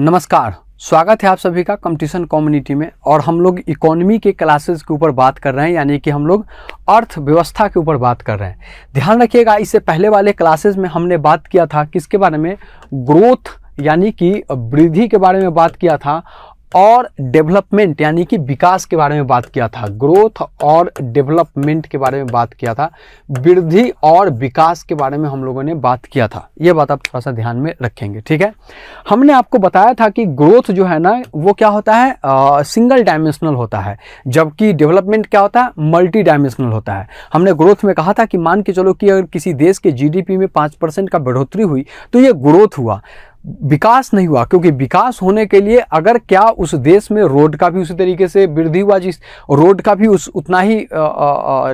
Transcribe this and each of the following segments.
नमस्कार स्वागत है आप सभी का कंपटीशन कम्युनिटी में और हम लोग इकोनॉमी के क्लासेस के ऊपर बात कर रहे हैं यानी कि हम लोग अर्थव्यवस्था के ऊपर बात कर रहे हैं ध्यान रखिएगा इससे पहले वाले क्लासेस में हमने बात किया था किसके बारे में ग्रोथ यानी कि वृद्धि के बारे में बात किया था और डेवलपमेंट यानी कि विकास के बारे में बात किया था ग्रोथ और डेवलपमेंट के बारे में बात किया था वृद्धि और विकास के बारे में हम लोगों ने बात किया था ये बात आप थोड़ा सा ध्यान में रखेंगे ठीक है हमने आपको बताया था कि ग्रोथ जो है ना वो क्या होता है आ, सिंगल डायमेंशनल होता है जबकि डेवलपमेंट क्या होता है मल्टी डायमेंशनल होता है हमने ग्रोथ में कहा था कि मान के चलो कि अगर किसी देश के जी में पाँच परसेंट का बढ़ोतरी हुई तो ये ग्रोथ हुआ विकास नहीं हुआ क्योंकि विकास होने के लिए अगर क्या उस देश में रोड का भी उसी तरीके से वृद्धि हुआ जिस रोड का भी उस उतना ही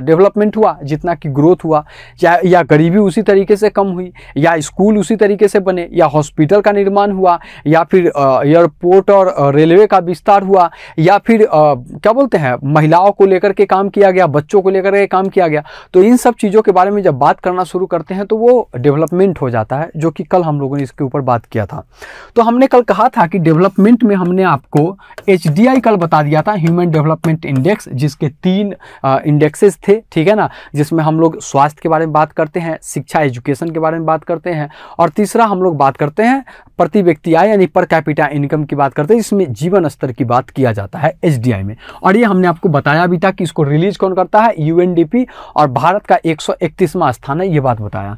डेवलपमेंट हुआ जितना कि ग्रोथ हुआ या या गरीबी उसी तरीके से कम हुई या स्कूल उसी तरीके से बने या हॉस्पिटल का निर्माण हुआ या फिर एयरपोर्ट और रेलवे का विस्तार हुआ या फिर आ, क्या बोलते हैं महिलाओं को लेकर के काम किया गया बच्चों को लेकर के काम किया गया तो इन सब चीज़ों के बारे में जब बात करना शुरू करते हैं तो वो डेवलपमेंट हो जाता है जो कि कल हम लोगों ने इसके ऊपर बात किया किया था तो हमने कल कहा था कि डेवलपमेंट में हमने आपको एच कल बता दिया था ह्यूमन डेवलपमेंट इंडेक्स जिसके तीन इंडेक्सेस थे ठीक है ना जिसमें हम लोग स्वास्थ्य के बारे में बात करते हैं शिक्षा एजुकेशन के बारे में बात करते हैं और तीसरा हम लोग बात करते हैं प्रति व्यक्ति आय यानी पर कैपिटा इनकम की बात करते हैं जिसमें जीवन स्तर की बात किया जाता है एच में और ये हमने आपको बताया भी था कि इसको रिलीज कौन करता है यू और भारत का एक स्थान है ये बात बताया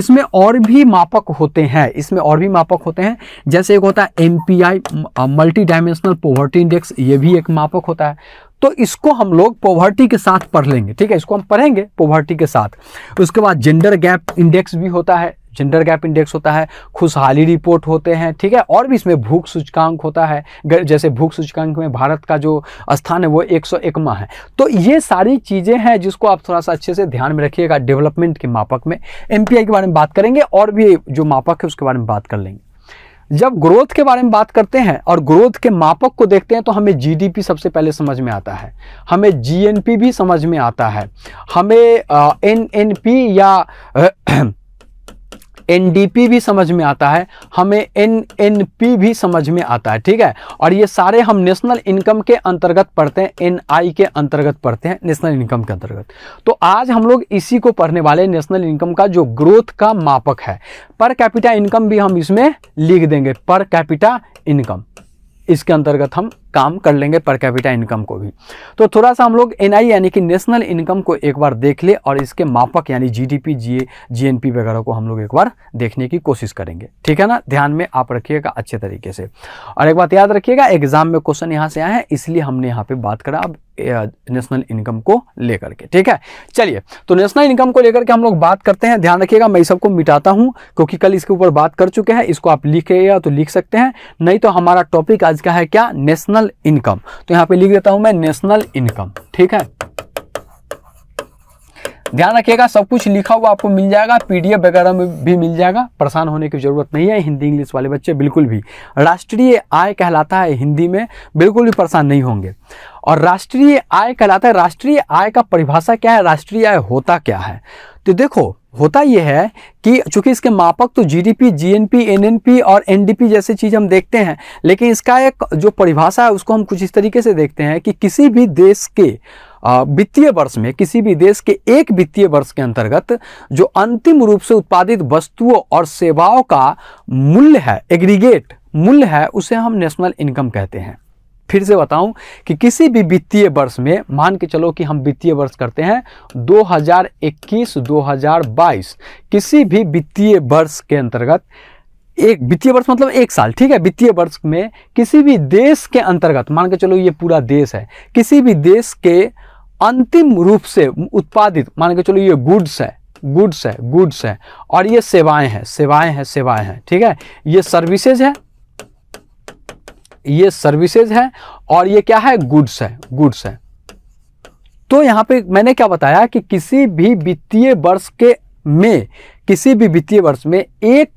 इसमें और भी मापक होते हैं इसमें और भी मापक मापक होते हैं जैसे एक होता है M multidimensional poverty index ये भी एक मापक होता है तो इसको हम लोग पॉवर्टी के साथ पढ़ लेंगे ठीक है इसको हम पढ़ेंगे पॉवर्टी के साथ उसके बाद जेंडर गैप इंडेक्स भी होता है जेंडर गैप इंडेक्स होता है खुशहाली रिपोर्ट होते हैं ठीक है और भी इसमें भूख सूचकांक होता है जैसे भूख सूचकांक में भारत का जो स्थान है वो एक सौ एकमा है तो ये सारी चीज़ें हैं जिसको आप थोड़ा सा अच्छे से ध्यान में रखिएगा डेवलपमेंट के मापक में एम के बारे में बात करेंगे और भी जो मापक है उसके बारे में बात कर लेंगे जब ग्रोथ के बारे में बात करते हैं और ग्रोथ के मापक को देखते हैं तो हमें जीडीपी सबसे पहले समझ में आता है हमें जीएनपी भी समझ में आता है हमें एनएनपी या एनडीपी भी समझ में आता है हमें एनएनपी भी समझ में आता है ठीक है और ये सारे हम नेशनल इनकम के अंतर्गत पढ़ते हैं एनआई के अंतर्गत पढ़ते हैं नेशनल इनकम के अंतर्गत तो आज हम लोग इसी को पढ़ने वाले नेशनल इनकम का जो ग्रोथ का मापक है पर कैपिटा इनकम भी हम इसमें लिख देंगे पर कैपिटा इनकम इसके अंतर्गत हम काम कर लेंगे पर कैपिटा इनकम को भी तो थोड़ा सा हम लोग एन यानी कि नेशनल इनकम को एक बार देख ले और इसके मापक यानी G D P G GNP वगैरह को हम लोग एक बार देखने की कोशिश करेंगे ठीक है ना ध्यान में आप रखिएगा अच्छे तरीके से और एक बात याद रखिएगा एग्जाम में क्वेश्चन यहाँ से आए हैं इसलिए हमने यहाँ पर बात करा अब नेशनल इनकम को लेकर के ठीक है चलिए तो नेशनल इनकम को लेकर के हम लोग बात करते हैं ध्यान रखिएगा मैं सबको मिटाता हूं क्योंकि कल इसके ऊपर बात कर चुके हैं इसको आप लिखेगा तो लिख सकते हैं नहीं तो हमारा टॉपिक आज का है क्या नेशनल इनकम तो यहां पे लिख देता हूं मैं नेशनल इनकम ठीक है ध्यान रखिएगा सब कुछ लिखा हुआ आपको मिल जाएगा पीडीएफ वगैरह में भी मिल जाएगा परेशान होने की ज़रूरत नहीं है हिंदी इंग्लिश वाले बच्चे बिल्कुल भी राष्ट्रीय आय कहलाता है हिंदी में बिल्कुल भी परेशान नहीं होंगे और राष्ट्रीय आय कहलाता है राष्ट्रीय आय का परिभाषा क्या है राष्ट्रीय आय होता क्या है तो देखो होता यह है कि चूंकि इसके मापक तो जीडीपी, जीएनपी, एनएनपी और एनडीपी जैसे चीज़ हम देखते हैं लेकिन इसका एक जो परिभाषा है उसको हम कुछ इस तरीके से देखते हैं कि किसी भी देश के वित्तीय वर्ष में किसी भी देश के एक वित्तीय वर्ष के अंतर्गत जो अंतिम रूप से उत्पादित वस्तुओं और सेवाओं का मूल्य है एग्रीगेट मूल्य है उसे हम नेशनल इनकम कहते हैं फिर से बताऊं कि किसी भी वित्तीय वर्ष में मान के चलो कि हम वित्तीय वर्ष करते हैं 2021-2022 किसी भी वित्तीय वर्ष के अंतर्गत एक वित्तीय वर्ष मतलब एक साल ठीक है वित्तीय वर्ष में किसी भी देश के अंतर्गत मान के चलो ये पूरा देश है किसी भी देश के अंतिम रूप से उत्पादित मान के चलो ये गुड्स है गुड्स है गुड्स है और ये सेवाएं हैं सेवाएं हैं सेवाएं हैं ठीक है ये सर्विसेज है ये सर्विसेज है और ये क्या है गुड्स है गुड्स है तो यहां पे मैंने क्या बताया कि किसी भी वित्तीय वर्ष के में किसी भी वित्तीय वर्ष में एक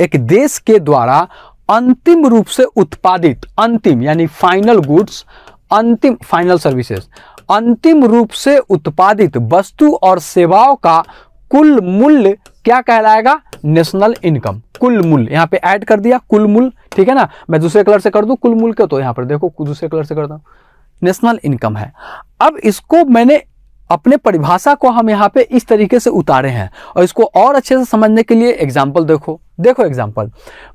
एक देश के द्वारा अंतिम रूप से उत्पादित अंतिम यानी फाइनल गुड्स अंतिम फाइनल सर्विसेज अंतिम रूप से उत्पादित वस्तु और सेवाओं का कुल मूल्य क्या कहलाएगा नेशनल इनकम कुल मूल्य यहाँ पे ऐड कर दिया कुल मूल्य ठीक है ना मैं दूसरे कलर से कर दू कुल मूल तो यहाँ पर देखो दूसरे कलर से करता दू नेशनल इनकम है अब इसको मैंने अपने परिभाषा को हम यहाँ पे इस तरीके से उतारे हैं और इसको और अच्छे से समझने के लिए एग्जाम्पल देखो देखो एग्जाम्पल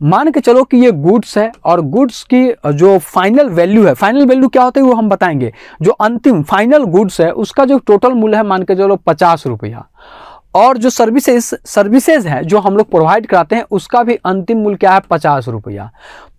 मान के चलो कि ये गुड्स है और गुड्स की जो फाइनल वैल्यू है फाइनल वैल्यू क्या होती है वो हम बताएंगे जो अंतिम फाइनल गुड्स है उसका जो टोटल मूल्य है मान के चलो पचास रुपया और जो सर्विसेज सर्विसेज हैं जो हम लोग प्रोवाइड कराते हैं उसका भी अंतिम मूल्य क्या है पचास रुपया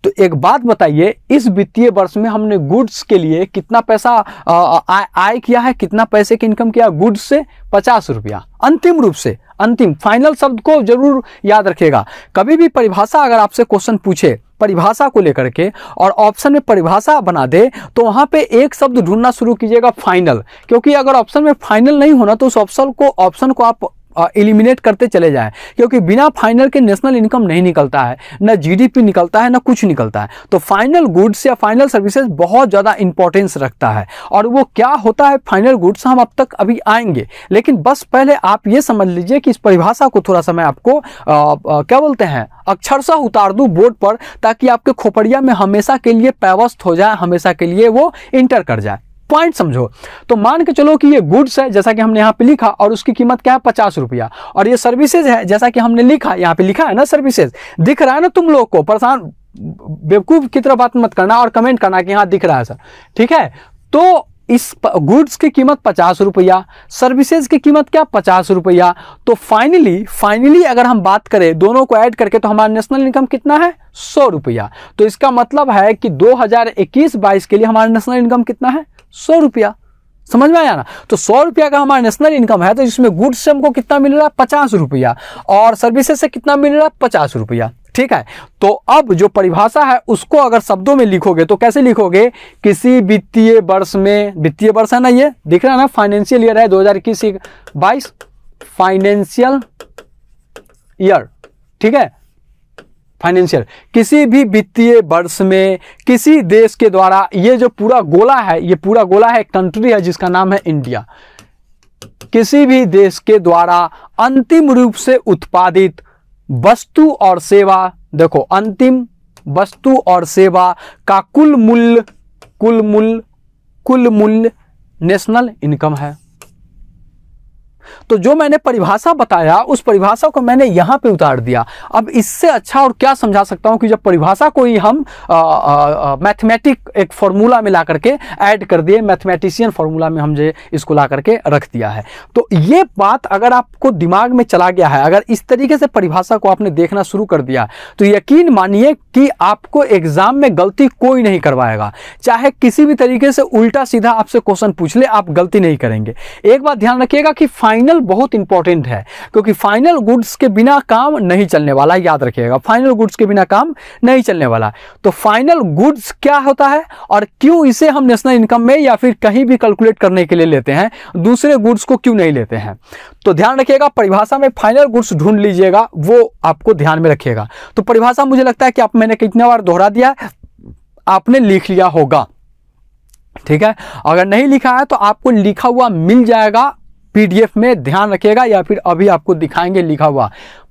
तो एक बात बताइए इस वित्तीय वर्ष में हमने गुड्स के लिए कितना पैसा आय किया है कितना पैसे की इनकम किया गुड्स से पचास रुपया अंतिम रूप से अंतिम फाइनल शब्द को जरूर याद रखिएगा कभी भी परिभाषा अगर आपसे क्वेश्चन पूछे परिभाषा को लेकर के और ऑप्शन में परिभाषा बना दे तो वहां पे एक शब्द ढूंढना शुरू कीजिएगा फाइनल क्योंकि अगर ऑप्शन में फाइनल नहीं होना तो उस ऑप्शन को ऑप्शन को आप एलिमिनेट करते चले जाए क्योंकि बिना फाइनल के नेशनल इनकम नहीं निकलता है ना जीडीपी निकलता है ना कुछ निकलता है तो फाइनल गुड्स या फाइनल सर्विसेज बहुत ज़्यादा इंपॉर्टेंस रखता है और वो क्या होता है फाइनल गुड्स हम अब तक अभी आएंगे लेकिन बस पहले आप ये समझ लीजिए कि इस परिभाषा को थोड़ा सा मैं आपको आ, आ, क्या बोलते हैं अक्षरशा उतार दूँ बोर्ड पर ताकि आपके खोपड़िया में हमेशा के लिए पैवस्त हो जाए हमेशा के लिए वो इंटर कर जाए पॉइंट समझो तो मान के चलो कि ये गुड्स है जैसा कि हमने यहाँ पे लिखा और उसकी कीमत क्या है पचास रुपया और ये सर्विसेज है जैसा कि हमने लिखा यहाँ पे लिखा है ना सर्विसेज दिख रहा है ना तुम लोग को परेशान बेवकूफ़ की तरह बात मत करना और कमेंट करना कि यहाँ दिख रहा है सर ठीक है तो इस गुड्स की कीमत पचास रुपया सर्विसेज की कीमत क्या पचास रुपया तो फाइनली फाइनली अगर हम बात करें दोनों को ऐड करके तो हमारा नेशनल इनकम कितना है सौ रुपया तो इसका मतलब है कि 2021-22 के लिए हमारा नेशनल इनकम कितना है सौ रुपया समझ में आया ना तो सौ रुपया का हमारा नेशनल इनकम है तो इसमें गुड्स से हमको कितना मिल रहा है पचास रुपया और सर्विसेज से कितना मिल रहा है पचास रुपया ठीक है तो अब जो परिभाषा है उसको अगर शब्दों में लिखोगे तो कैसे लिखोगे किसी वित्तीय वर्ष में वित्तीय वर्ष है ना ये दिख रहा है ना फाइनेंशियल ईयर है दो हजार इक्कीस बाईस फाइनेंशियल ईयर ठीक है फाइनेंशियल किसी भी वित्तीय वर्ष में किसी देश के द्वारा ये जो पूरा गोला है ये पूरा गोला है एक कंट्री है जिसका नाम है इंडिया किसी भी देश के द्वारा अंतिम रूप से उत्पादित वस्तु और सेवा देखो अंतिम वस्तु और सेवा का कुल मूल्य कुल मूल्य कुल मूल्य नेशनल इनकम है तो जो मैंने परिभाषा बताया उस परिभाषा को मैंने यहां पे उतार दिया अब इससे अच्छा और क्या समझा सकता हूं कि जब परिभाषा को ही हम मैथमेटिक एक फॉर्मूला में ला करके ऐड कर दिए मैथमेटिशियन फॉर्मूला में हम जो इसको ला करके रख दिया है तो ये बात अगर आपको दिमाग में चला गया है अगर इस तरीके से परिभाषा को आपने देखना शुरू कर दिया तो यकीन मानिए कि आपको एग्जाम में गलती कोई नहीं करवाएगा चाहे किसी भी तरीके से उल्टा सीधा आपसे क्वेश्चन पूछ ले आप गलती नहीं करेंगे एक बात ध्यान रखिएगा कि फाइनल बहुत इंपॉर्टेंट है क्योंकि फाइनल गुड्स के बिना काम नहीं चलने वाला याद रखिएगा फाइनल गुड्स के बिना काम नहीं चलने वाला तो फाइनल गुड्स क्या होता है और क्यों इसे हम नेशनल इनकम में या फिर कहीं भी कैलकुलेट करने के लिए लेते हैं दूसरे गुड्स को क्यों नहीं लेते हैं तो ध्यान रखिएगा परिभाषा में फाइनल गुड्स ढूंढ लीजिएगा वो आपको ध्यान में रखिएगा तो परिभाषा मुझे लगता है कि आप मैंने कितने बार दोहरा दिया आपने लिख लिया होगा ठीक है अगर नहीं लिखा है तो आपको लिखा हुआ मिल जाएगा पीडीएफ में ध्यान रखिएगा या फिर अभी आपको दिखाएंगे लिखा हुआ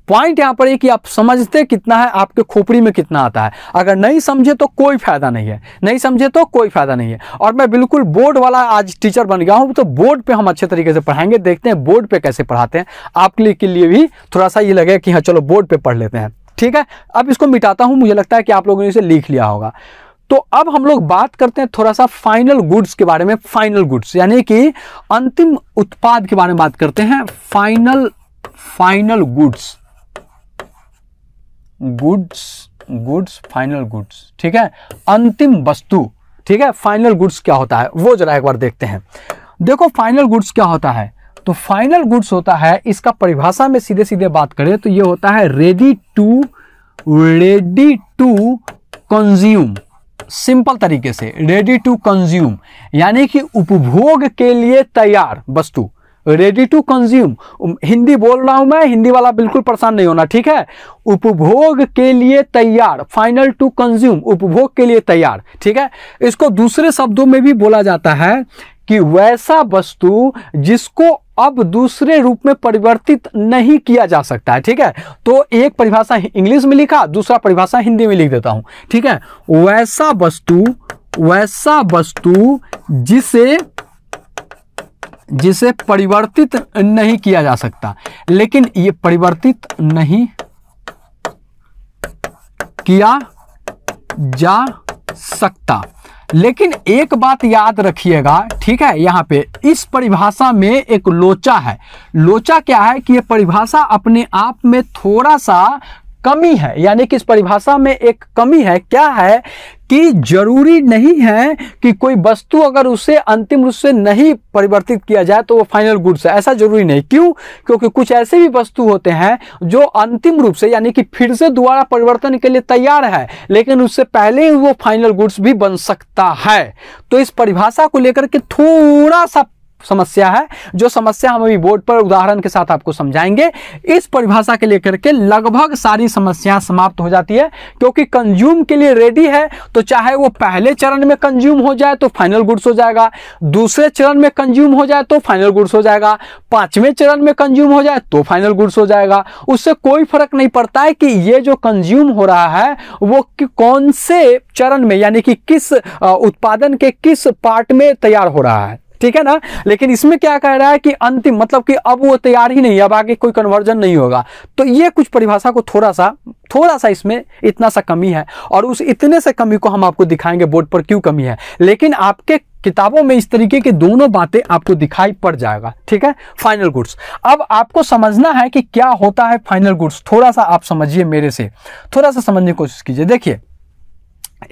पॉइंट यहाँ पर है कि आप समझते कितना है आपके खोपड़ी में कितना आता है अगर नहीं समझे तो कोई फायदा नहीं है नहीं समझे तो कोई फायदा नहीं है और मैं बिल्कुल बोर्ड वाला आज टीचर बन गया हूँ तो बोर्ड पे हम अच्छे तरीके से पढ़ाएंगे देखते हैं बोर्ड पे कैसे पढ़ाते हैं आपके के लिए भी थोड़ा सा ये लगे कि हाँ चलो बोर्ड पर पढ़ लेते हैं ठीक है अब इसको मिटाता हूँ मुझे लगता है कि आप लोगों ने इसे लिख लिया होगा तो अब हम लोग बात करते हैं थोड़ा सा फाइनल गुड्स के बारे में फाइनल गुड्स यानी कि अंतिम उत्पाद के बारे में बात करते हैं final final goods goods goods final goods ठीक है अंतिम वस्तु ठीक है फाइनल गुड्स क्या होता है वो जरा एक बार देखते हैं देखो फाइनल गुड्स क्या होता है तो फाइनल गुड्स होता है इसका परिभाषा में सीधे सीधे बात करें तो ये होता है ready to ready to consume simple तरीके से रेडी टू कंज्यूम यानी कि उपभोग के लिए तैयार वस्तु रेडी टू कंज्यूम हिंदी बोल रहा हूं मैं हिंदी वाला बिल्कुल परेशान नहीं होना ठीक है उपभोग के लिए तैयार फाइनल टू कंज्यूम उपभोग के लिए तैयार ठीक है इसको दूसरे शब्दों में भी बोला जाता है कि वैसा वस्तु जिसको अब दूसरे रूप में परिवर्तित नहीं किया जा सकता है ठीक है तो एक परिभाषा इंग्लिश में लिखा दूसरा परिभाषा हिंदी में लिख देता हूं ठीक है वैसा वस्तु वैसा वस्तु जिसे जिसे परिवर्तित नहीं किया जा सकता लेकिन ये परिवर्तित नहीं किया जा सकता लेकिन एक बात याद रखिएगा ठीक है यहाँ पे इस परिभाषा में एक लोचा है लोचा क्या है कि यह परिभाषा अपने आप में थोड़ा सा कमी है यानी कि इस परिभाषा में एक कमी है क्या है कि जरूरी नहीं है कि कोई वस्तु अगर उसे अंतिम रूप से नहीं परिवर्तित किया जाए तो वो फाइनल गुड्स है ऐसा जरूरी नहीं क्यों क्योंकि कुछ ऐसे भी वस्तु होते हैं जो अंतिम रूप से यानी कि फिर से दोबारा परिवर्तन के लिए तैयार है लेकिन उससे पहले वो फाइनल गुड्स भी बन सकता है तो इस परिभाषा को लेकर के थोड़ा सा समस्या है जो समस्या हम अभी बोर्ड पर उदाहरण के साथ आपको समझाएंगे इस परिभाषा के लेकर के लगभग सारी समस्याएं समाप्त हो जाती है क्योंकि कंज्यूम के लिए रेडी है तो चाहे वो पहले चरण में कंज्यूम हो जाए तो फाइनल गुड्स हो जाएगा दूसरे चरण में कंज्यूम हो जाए तो फाइनल गुड्स हो जाएगा पांचवें चरण में कंज्यूम हो जाए तो फाइनल गुड्स हो जाएगा उससे कोई फर्क नहीं पड़ता है कि ये जो कंज्यूम हो रहा है वो कौन से चरण में यानी कि किस उत्पादन के किस पार्ट में तैयार हो रहा है ठीक है ना लेकिन इसमें क्या कह रहा है कि अंतिम मतलब कि अब वो तैयार ही नहीं अब आगे कोई कन्वर्जन नहीं होगा तो ये कुछ परिभाषा को थोड़ा सा थोड़ा सा इसमें इतना सा कमी है और उस इतने से कमी को हम आपको दिखाएंगे बोर्ड पर क्यों कमी है लेकिन आपके किताबों में इस तरीके की दोनों बातें आपको दिखाई पड़ जाएगा ठीक है फाइनल गुड्स अब आपको समझना है कि क्या होता है फाइनल गुड्स थोड़ा सा आप समझिए मेरे से थोड़ा सा समझने की कोशिश कीजिए देखिए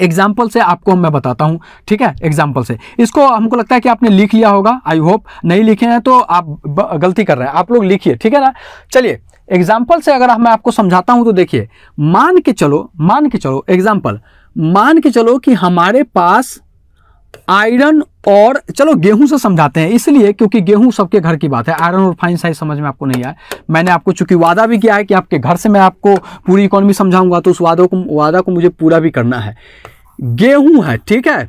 एग्जाम्पल से आपको मैं बताता हूँ ठीक है एग्जाम्पल से इसको हमको लगता है कि आपने लिख लिया होगा आई होप नहीं लिखे हैं तो आप गलती कर रहे हैं आप लोग लिखिए ठीक है ना चलिए एग्जाम्पल से अगर मैं आपको समझाता हूँ तो देखिए मान के चलो मान के चलो एग्जाम्पल मान के चलो कि हमारे पास आयरन और चलो गेहूं से समझाते हैं इसलिए क्योंकि गेहूं सबके घर की बात है आयरन और फाइन साइज समझ में आपको नहीं आया मैंने आपको चूंकि वादा भी किया है कि आपके घर से मैं आपको पूरी इकोनॉमी समझाऊंगा तो उस वादों को वादा को मुझे पूरा भी करना है गेहूं है ठीक है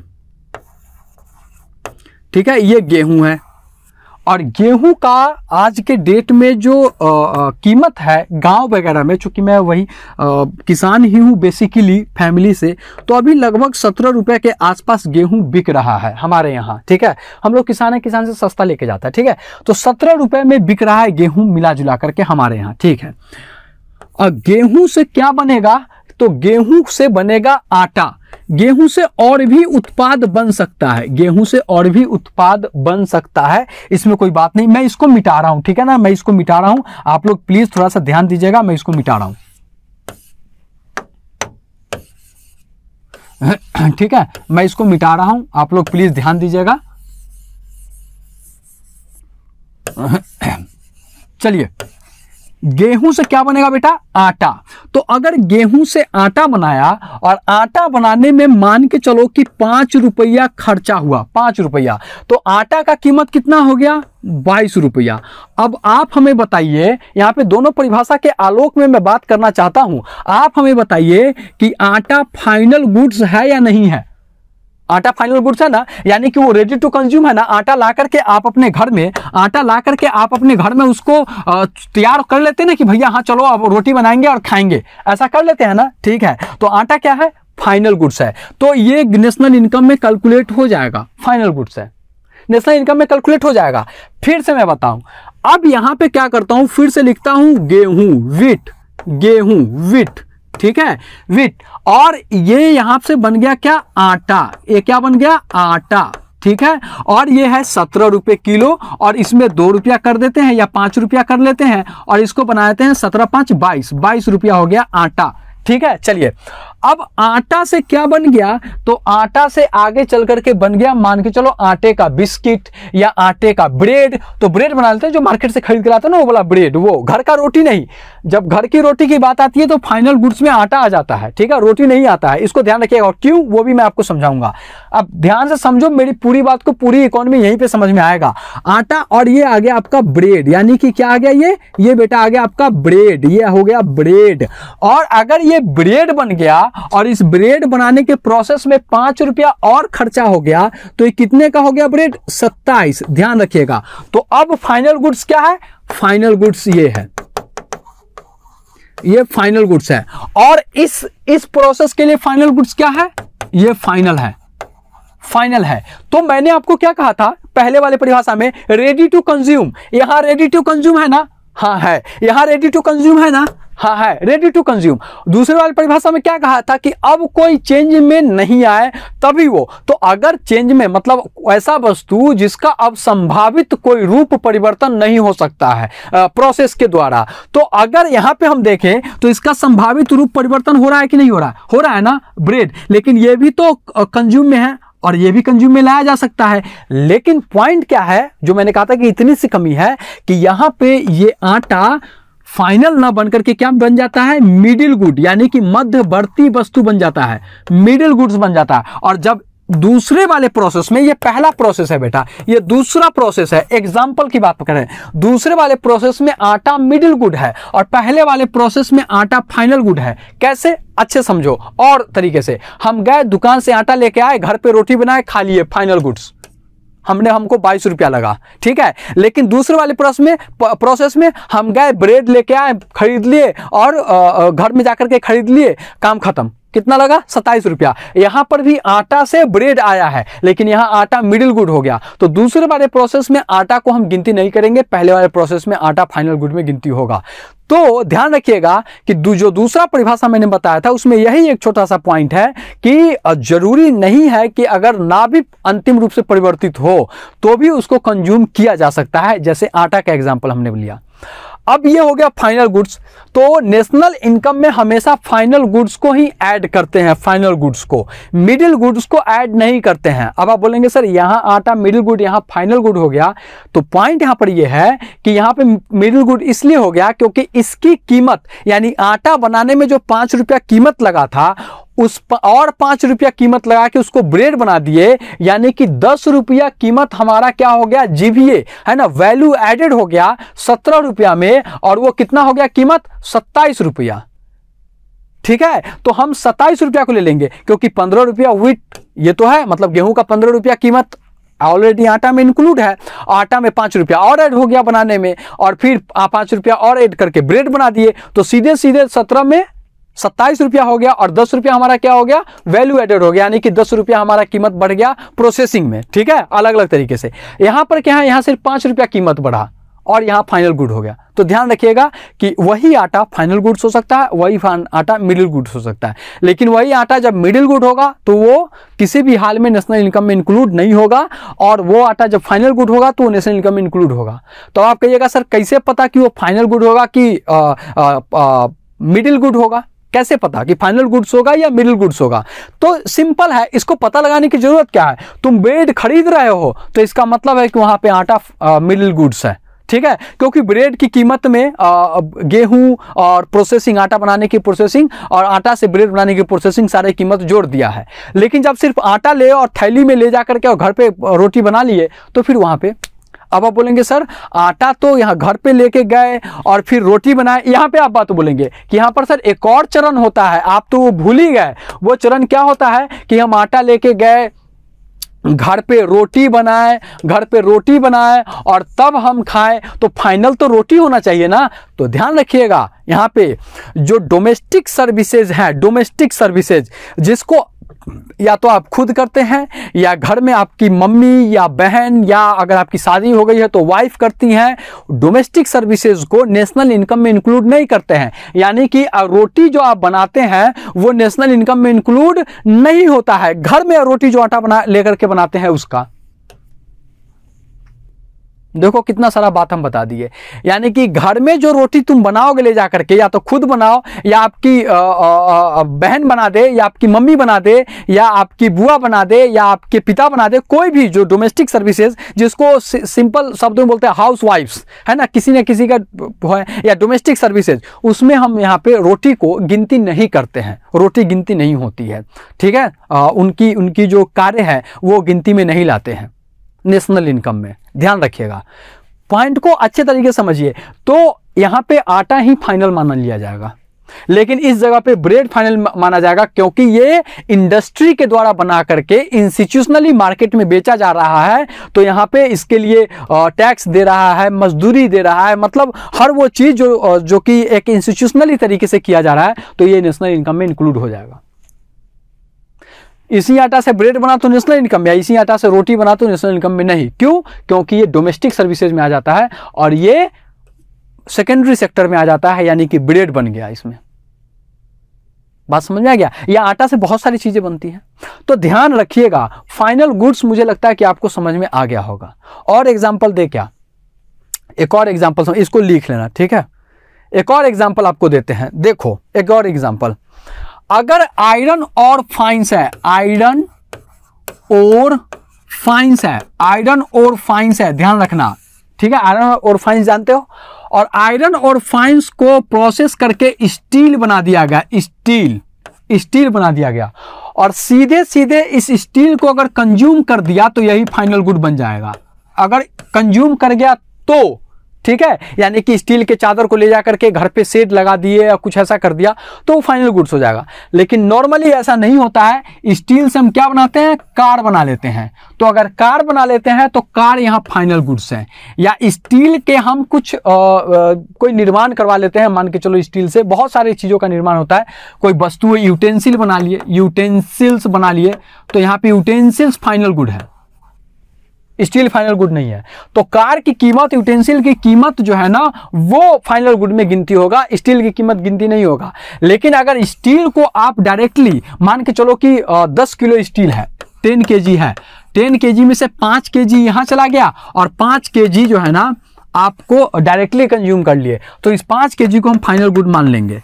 ठीक है ये गेहूं है और गेहूं का आज के डेट में जो आ, आ, कीमत है गांव वगैरह में चूंकि मैं वही आ, किसान ही हूं बेसिकली फैमिली से तो अभी लगभग सत्रह रुपए के आसपास गेहूं बिक रहा है हमारे यहाँ ठीक है हम लोग किसान है किसान से सस्ता लेके जाता है ठीक है तो सत्रह रुपये में बिक रहा है गेहूँ मिला जुला करके हमारे यहाँ ठीक है गेहूं से क्या बनेगा तो गेहूं से बनेगा आटा गेहूं से और भी उत्पाद बन सकता है गेहूं से और भी उत्पाद बन सकता है इसमें कोई बात नहीं मैं इसको मिटा रहा हूं ठीक है ना मैं इसको मिटा रहा हूं आप लोग प्लीज थोड़ा सा ध्यान दीजिएगा मैं इसको मिटा रहा हूं ठीक है मैं इसको मिटा रहा हूं आप लोग प्लीज ध्यान दीजिएगा चलिए गेहूं से क्या बनेगा बेटा आटा तो अगर गेहूं से आटा बनाया और आटा बनाने में मान के चलो कि पांच रुपया खर्चा हुआ पांच रुपया तो आटा का कीमत कितना हो गया बाईस रुपया अब आप हमें बताइए यहाँ पे दोनों परिभाषा के आलोक में मैं बात करना चाहता हूं आप हमें बताइए कि आटा फाइनल गुड्स है या नहीं है आटा फाइनल गुड्स है ना यानी कि वो रेडी टू कंज्यूम है ना आटा ला करके आप अपने घर में आटा ला करके आप अपने घर में उसको तैयार कर लेते हैं ना कि भैया हाँ चलो आप रोटी बनाएंगे और खाएंगे ऐसा कर लेते हैं ना ठीक है तो आटा क्या है फाइनल गुड्स है तो ये नेशनल इनकम में कैलकुलेट हो जाएगा फाइनल गुड्स है नेशनल इनकम में कैलकुलेट हो जाएगा फिर से मैं बताऊं अब यहां पे क्या करता हूं फिर से लिखता हूं गेहूं विट गेहूं विट ठीक है विट और ये यहां से बन गया क्या आटा ये क्या बन गया आटा ठीक है और ये है सत्रह रुपये किलो और इसमें दो रुपया कर देते हैं या पांच रुपया कर लेते हैं और इसको बना हैं सत्रह पांच बाईस बाईस रुपया हो गया आटा ठीक है चलिए अब आटा से क्या बन गया तो आटा से आगे चल करके बन गया मान के चलो आटे का बिस्किट या आटे का ब्रेड तो ब्रेड बना लेते हैं जो मार्केट से खरीद कर आते हैं ना वो बोला ब्रेड वो घर का रोटी नहीं जब घर की रोटी की बात आती है तो फाइनल गुड्स में आटा आ जाता है ठीक है रोटी नहीं आता है इसको ध्यान रखिएगा और क्यों वो भी मैं आपको समझाऊंगा अब ध्यान से समझो मेरी पूरी बात को पूरी इकोनॉमी यहीं पर समझ में आएगा आटा और ये आ गया आपका ब्रेड यानी कि क्या आ गया ये ये बेटा आ गया आपका ब्रेड ये हो गया ब्रेड और अगर ये ब्रेड बन गया और इस ब्रेड बनाने के प्रोसेस में पांच रुपया और खर्चा हो गया तो ये कितने का हो गया ब्रेड सत्ताईस ध्यान रखिएगा तो अब फाइनल गुड्स क्या है फाइनल गुड्स ये है ये फाइनल गुड्स है और इस इस प्रोसेस के लिए फाइनल गुड्स क्या है ये फाइनल है फाइनल है तो मैंने आपको क्या कहा था पहले वाले परिभाषा में रेडी टू कंज्यूम यहां रेडी टू कंज्यूम है ना हाँ है यहां रेडी टू कंज्यूम है ना हाँ है रेडी टू कंज्यूम दूसरे वाली परिभाषा में क्या कहा था कि अब कोई चेंज में नहीं आए तभी वो तो अगर चेंज में मतलब ऐसा वस्तु जिसका अब संभावित कोई रूप परिवर्तन नहीं हो सकता है प्रोसेस के द्वारा तो अगर यहाँ पे हम देखें तो इसका संभावित रूप परिवर्तन हो रहा है कि नहीं हो रहा है हो रहा है ना ब्रेड लेकिन ये भी तो कंज्यूम में है और ये भी कंज्यूम में लाया जा सकता है लेकिन पॉइंट क्या है जो मैंने कहा था कि इतनी सी कमी है कि यहाँ पे ये आटा फाइनल ना बनकर के क्या बन जाता है मिडिल गुड यानी कि मध्यवर्ती वस्तु बन जाता है मिडिल गुड्स बन जाता है और जब दूसरे वाले प्रोसेस में ये पहला प्रोसेस है बेटा ये दूसरा प्रोसेस है एग्जाम्पल की बात करें दूसरे वाले प्रोसेस में आटा मिडिल गुड है और पहले वाले प्रोसेस में आटा फाइनल गुड है कैसे अच्छे समझो और तरीके से हम गए दुकान से आटा लेके आए घर पे रोटी बनाए खा लिए फाइनल गुड्स हमने हमको बाईस रुपया लगा ठीक है लेकिन दूसरे वाले प्रोसेस में प्रोसेस में हम गए ब्रेड लेके आए खरीद लिए और घर में जाकर के खरीद लिए काम खत्म कितना लगा सत्ताईस रुपया यहाँ पर भी आटा से ब्रेड आया है लेकिन यहाँ आटा मिडिल गुड हो गया तो दूसरे वाले प्रोसेस में आटा को हम गिनती नहीं करेंगे पहले वाले प्रोसेस में आटा फाइनल गुड में गिनती होगा तो ध्यान रखिएगा कि जो दूसरा परिभाषा मैंने बताया था उसमें यही एक छोटा सा पॉइंट है कि जरूरी नहीं है कि अगर ना भी अंतिम रूप से परिवर्तित हो तो भी उसको कंज्यूम किया जा सकता है जैसे आटा का एग्जाम्पल हमने लिया अब ये हो गया फाइनल गुड्स तो नेशनल इनकम में हमेशा फाइनल गुड्स को ही ऐड करते हैं फाइनल गुड्स को मिडिल गुड्स को ऐड नहीं करते हैं अब आप बोलेंगे सर यहां आटा मिडिल गुड यहां फाइनल गुड हो गया तो पॉइंट यहां पर ये है कि यहां पे मिडिल गुड इसलिए हो गया क्योंकि इसकी कीमत यानी आटा बनाने में जो पांच रुपया कीमत लगा था उस प, और पांच रुपया कीमत लगा के उसको ब्रेड बना दिए यानी कि दस रुपया कीमत हमारा क्या हो गया जीवीए है ना वैल्यू एडेड हो गया सत्रह रुपया में और वो कितना हो गया कीमत सत्ताईस रुपया ठीक है तो हम सत्ताईस रुपया को ले लेंगे क्योंकि पंद्रह रुपया व्हीट ये तो है मतलब गेहूं का पंद्रह रुपया कीमत ऑलरेडी आटा में इंक्लूड है आटा में पांच रुपया और ऐड हो गया बनाने में और फिर पांच रुपया और ऐड करके ब्रेड बना दिए तो सीधे सीधे सत्रह में सत्ताईस रुपया हो गया और दस रुपया हमारा क्या हो गया वैल्यू एडेड हो गया यानी कि दस रुपया हमारा कीमत बढ़ गया प्रोसेसिंग में ठीक है अलग अलग तरीके से यहाँ पर क्या है यहां सिर्फ पांच रुपया कीमत बढ़ा और यहां फाइनल गुड हो गया तो ध्यान रखिएगा कि वही आटा फाइनल गुड्स हो सकता है वही आटा मिडिल गुड्स हो सकता है लेकिन वही आटा जब मिडिल गुड होगा तो वो किसी भी हाल में नेशनल इनकम में इंक्लूड नहीं होगा और वो आटा जब फाइनल गुड होगा तो नेशनल इनकम में इंक्लूड होगा तो आप कहिएगा सर कैसे पता कि वो फाइनल गुड होगा कि मिडिल गुड होगा कैसे पता कि फाइनल गुड्स होगा या मिडिल गुड्स होगा तो सिंपल है इसको पता लगाने की जरूरत क्या है तुम ब्रेड खरीद रहे हो तो इसका मतलब है कि वहां पे आटा मिडिल गुड्स है ठीक है क्योंकि ब्रेड की कीमत में गेहूं और प्रोसेसिंग आटा बनाने की प्रोसेसिंग और आटा से ब्रेड बनाने की प्रोसेसिंग सारे कीमत जोड़ दिया है लेकिन जब सिर्फ आटा ले और थैली में ले जा करके और घर पे रोटी बना लिए तो फिर वहां पे अब आप बोलेंगे सर आटा तो यहाँ घर पे लेके गए और फिर रोटी बनाए यहाँ पे आप बात बोलेंगे कि यहाँ पर सर एक और चरण होता है आप तो वो भूल ही गए वो चरण क्या होता है कि हम आटा लेके गए घर पे रोटी बनाए घर पे रोटी बनाए और तब हम खाएं तो फाइनल तो रोटी होना चाहिए ना तो ध्यान रखिएगा यहाँ पे जो डोमेस्टिक सर्विसेज हैं डोमेस्टिक सर्विसेज जिसको या तो आप खुद करते हैं या घर में आपकी मम्मी या बहन या अगर आपकी शादी हो गई है तो वाइफ करती हैं डोमेस्टिक सर्विसेज को नेशनल इनकम में इंक्लूड नहीं करते हैं यानी कि रोटी जो आप बनाते हैं वो नेशनल इनकम में इंक्लूड नहीं होता है घर में रोटी जो आटा बना लेकर के बनाते हैं उसका देखो कितना सारा बात हम बता दिए यानी कि घर में जो रोटी तुम बनाओगे ले जा करके या तो खुद बनाओ या आपकी बहन बना दे या आपकी मम्मी बना दे या आपकी बुआ बना दे या आपके पिता बना दे कोई भी जो डोमेस्टिक सर्विसेज जिसको सिंपल शब्दों में बोलते हैं हाउस वाइफ्स है ना किसी न किसी का है या डोमेस्टिक सर्विसेज उसमें हम यहाँ पे रोटी को गिनती नहीं करते हैं रोटी गिनती नहीं होती है ठीक है उनकी उनकी जो कार्य है वो गिनती में नहीं लाते हैं नेशनल इनकम में ध्यान रखिएगा पॉइंट को अच्छे तरीके समझिए तो यहाँ पे आटा ही फाइनल माना लिया जाएगा लेकिन इस जगह पे ब्रेड फाइनल माना जाएगा क्योंकि ये इंडस्ट्री के द्वारा बना करके इंस्टीट्यूशनली मार्केट में बेचा जा रहा है तो यहाँ पे इसके लिए टैक्स दे रहा है मजदूरी दे रहा है मतलब हर वो चीज़ जो जो कि एक इंस्टीट्यूशनली तरीके से किया जा रहा है तो ये नेशनल इनकम में इंक्लूड हो जाएगा इसी आटा से ब्रेड बना तो नेशनल इनकम में इसी आटा से रोटी बना तो नेशनल इनकम में नहीं क्यों क्योंकि ये डोमेस्टिक सर्विसेज में आ जाता है और ये सेकेंडरी सेक्टर में आ जाता है यानी कि ब्रेड बन गया इसमें बात समझ में आ गया या आटा से बहुत सारी चीज़ें बनती हैं तो ध्यान रखिएगा फाइनल गुड्स मुझे लगता है कि आपको समझ में आ गया होगा और एग्जाम्पल दे क्या एक और एग्जाम्पल इसको लिख लेना ठीक है एक और एग्जाम्पल आपको देते हैं देखो एक और एग्जाम्पल अगर आयरन और फाइंस है आयरन और फाइंस है आयरन और फाइंस है ध्यान रखना ठीक है आयरन और फाइंस जानते हो और आयरन और फाइंस को प्रोसेस करके स्टील बना दिया गया स्टील स्टील बना दिया गया और सीधे सीधे इस स्टील को अगर कंज्यूम कर दिया तो यही फाइनल गुड बन जाएगा अगर कंज्यूम कर गया तो ठीक है यानी कि स्टील के चादर को ले जा करके घर पे सेट लगा दिए या कुछ ऐसा कर दिया तो वो फाइनल गुड्स हो जाएगा लेकिन नॉर्मली ऐसा नहीं होता है स्टील से हम क्या बनाते हैं कार बना लेते हैं तो अगर कार बना लेते हैं तो कार यहाँ फाइनल गुड्स हैं या स्टील के हम कुछ आ, आ, कोई निर्माण करवा लेते हैं मान के चलो स्टील से बहुत सारी चीज़ों का निर्माण होता है कोई वस्तु यूटेंसिल बना लिए यूटेंसिल्स बना लिए तो यहाँ पर यूटेंसिल्स फाइनल गुड है स्टील फाइनल गुड नहीं है तो कार की कीमत यूटेंसिल की कीमत जो है ना वो फाइनल गुड में गिनती होगा स्टील की कीमत गिनती नहीं होगा लेकिन अगर स्टील को आप डायरेक्टली मान के चलो कि दस किलो स्टील है टेन के है टेन के में से पांच के जी यहाँ चला गया और पांच के जो है ना आपको डायरेक्टली कंज्यूम कर लिए तो इस पांच के को हम फाइनल गुड मान लेंगे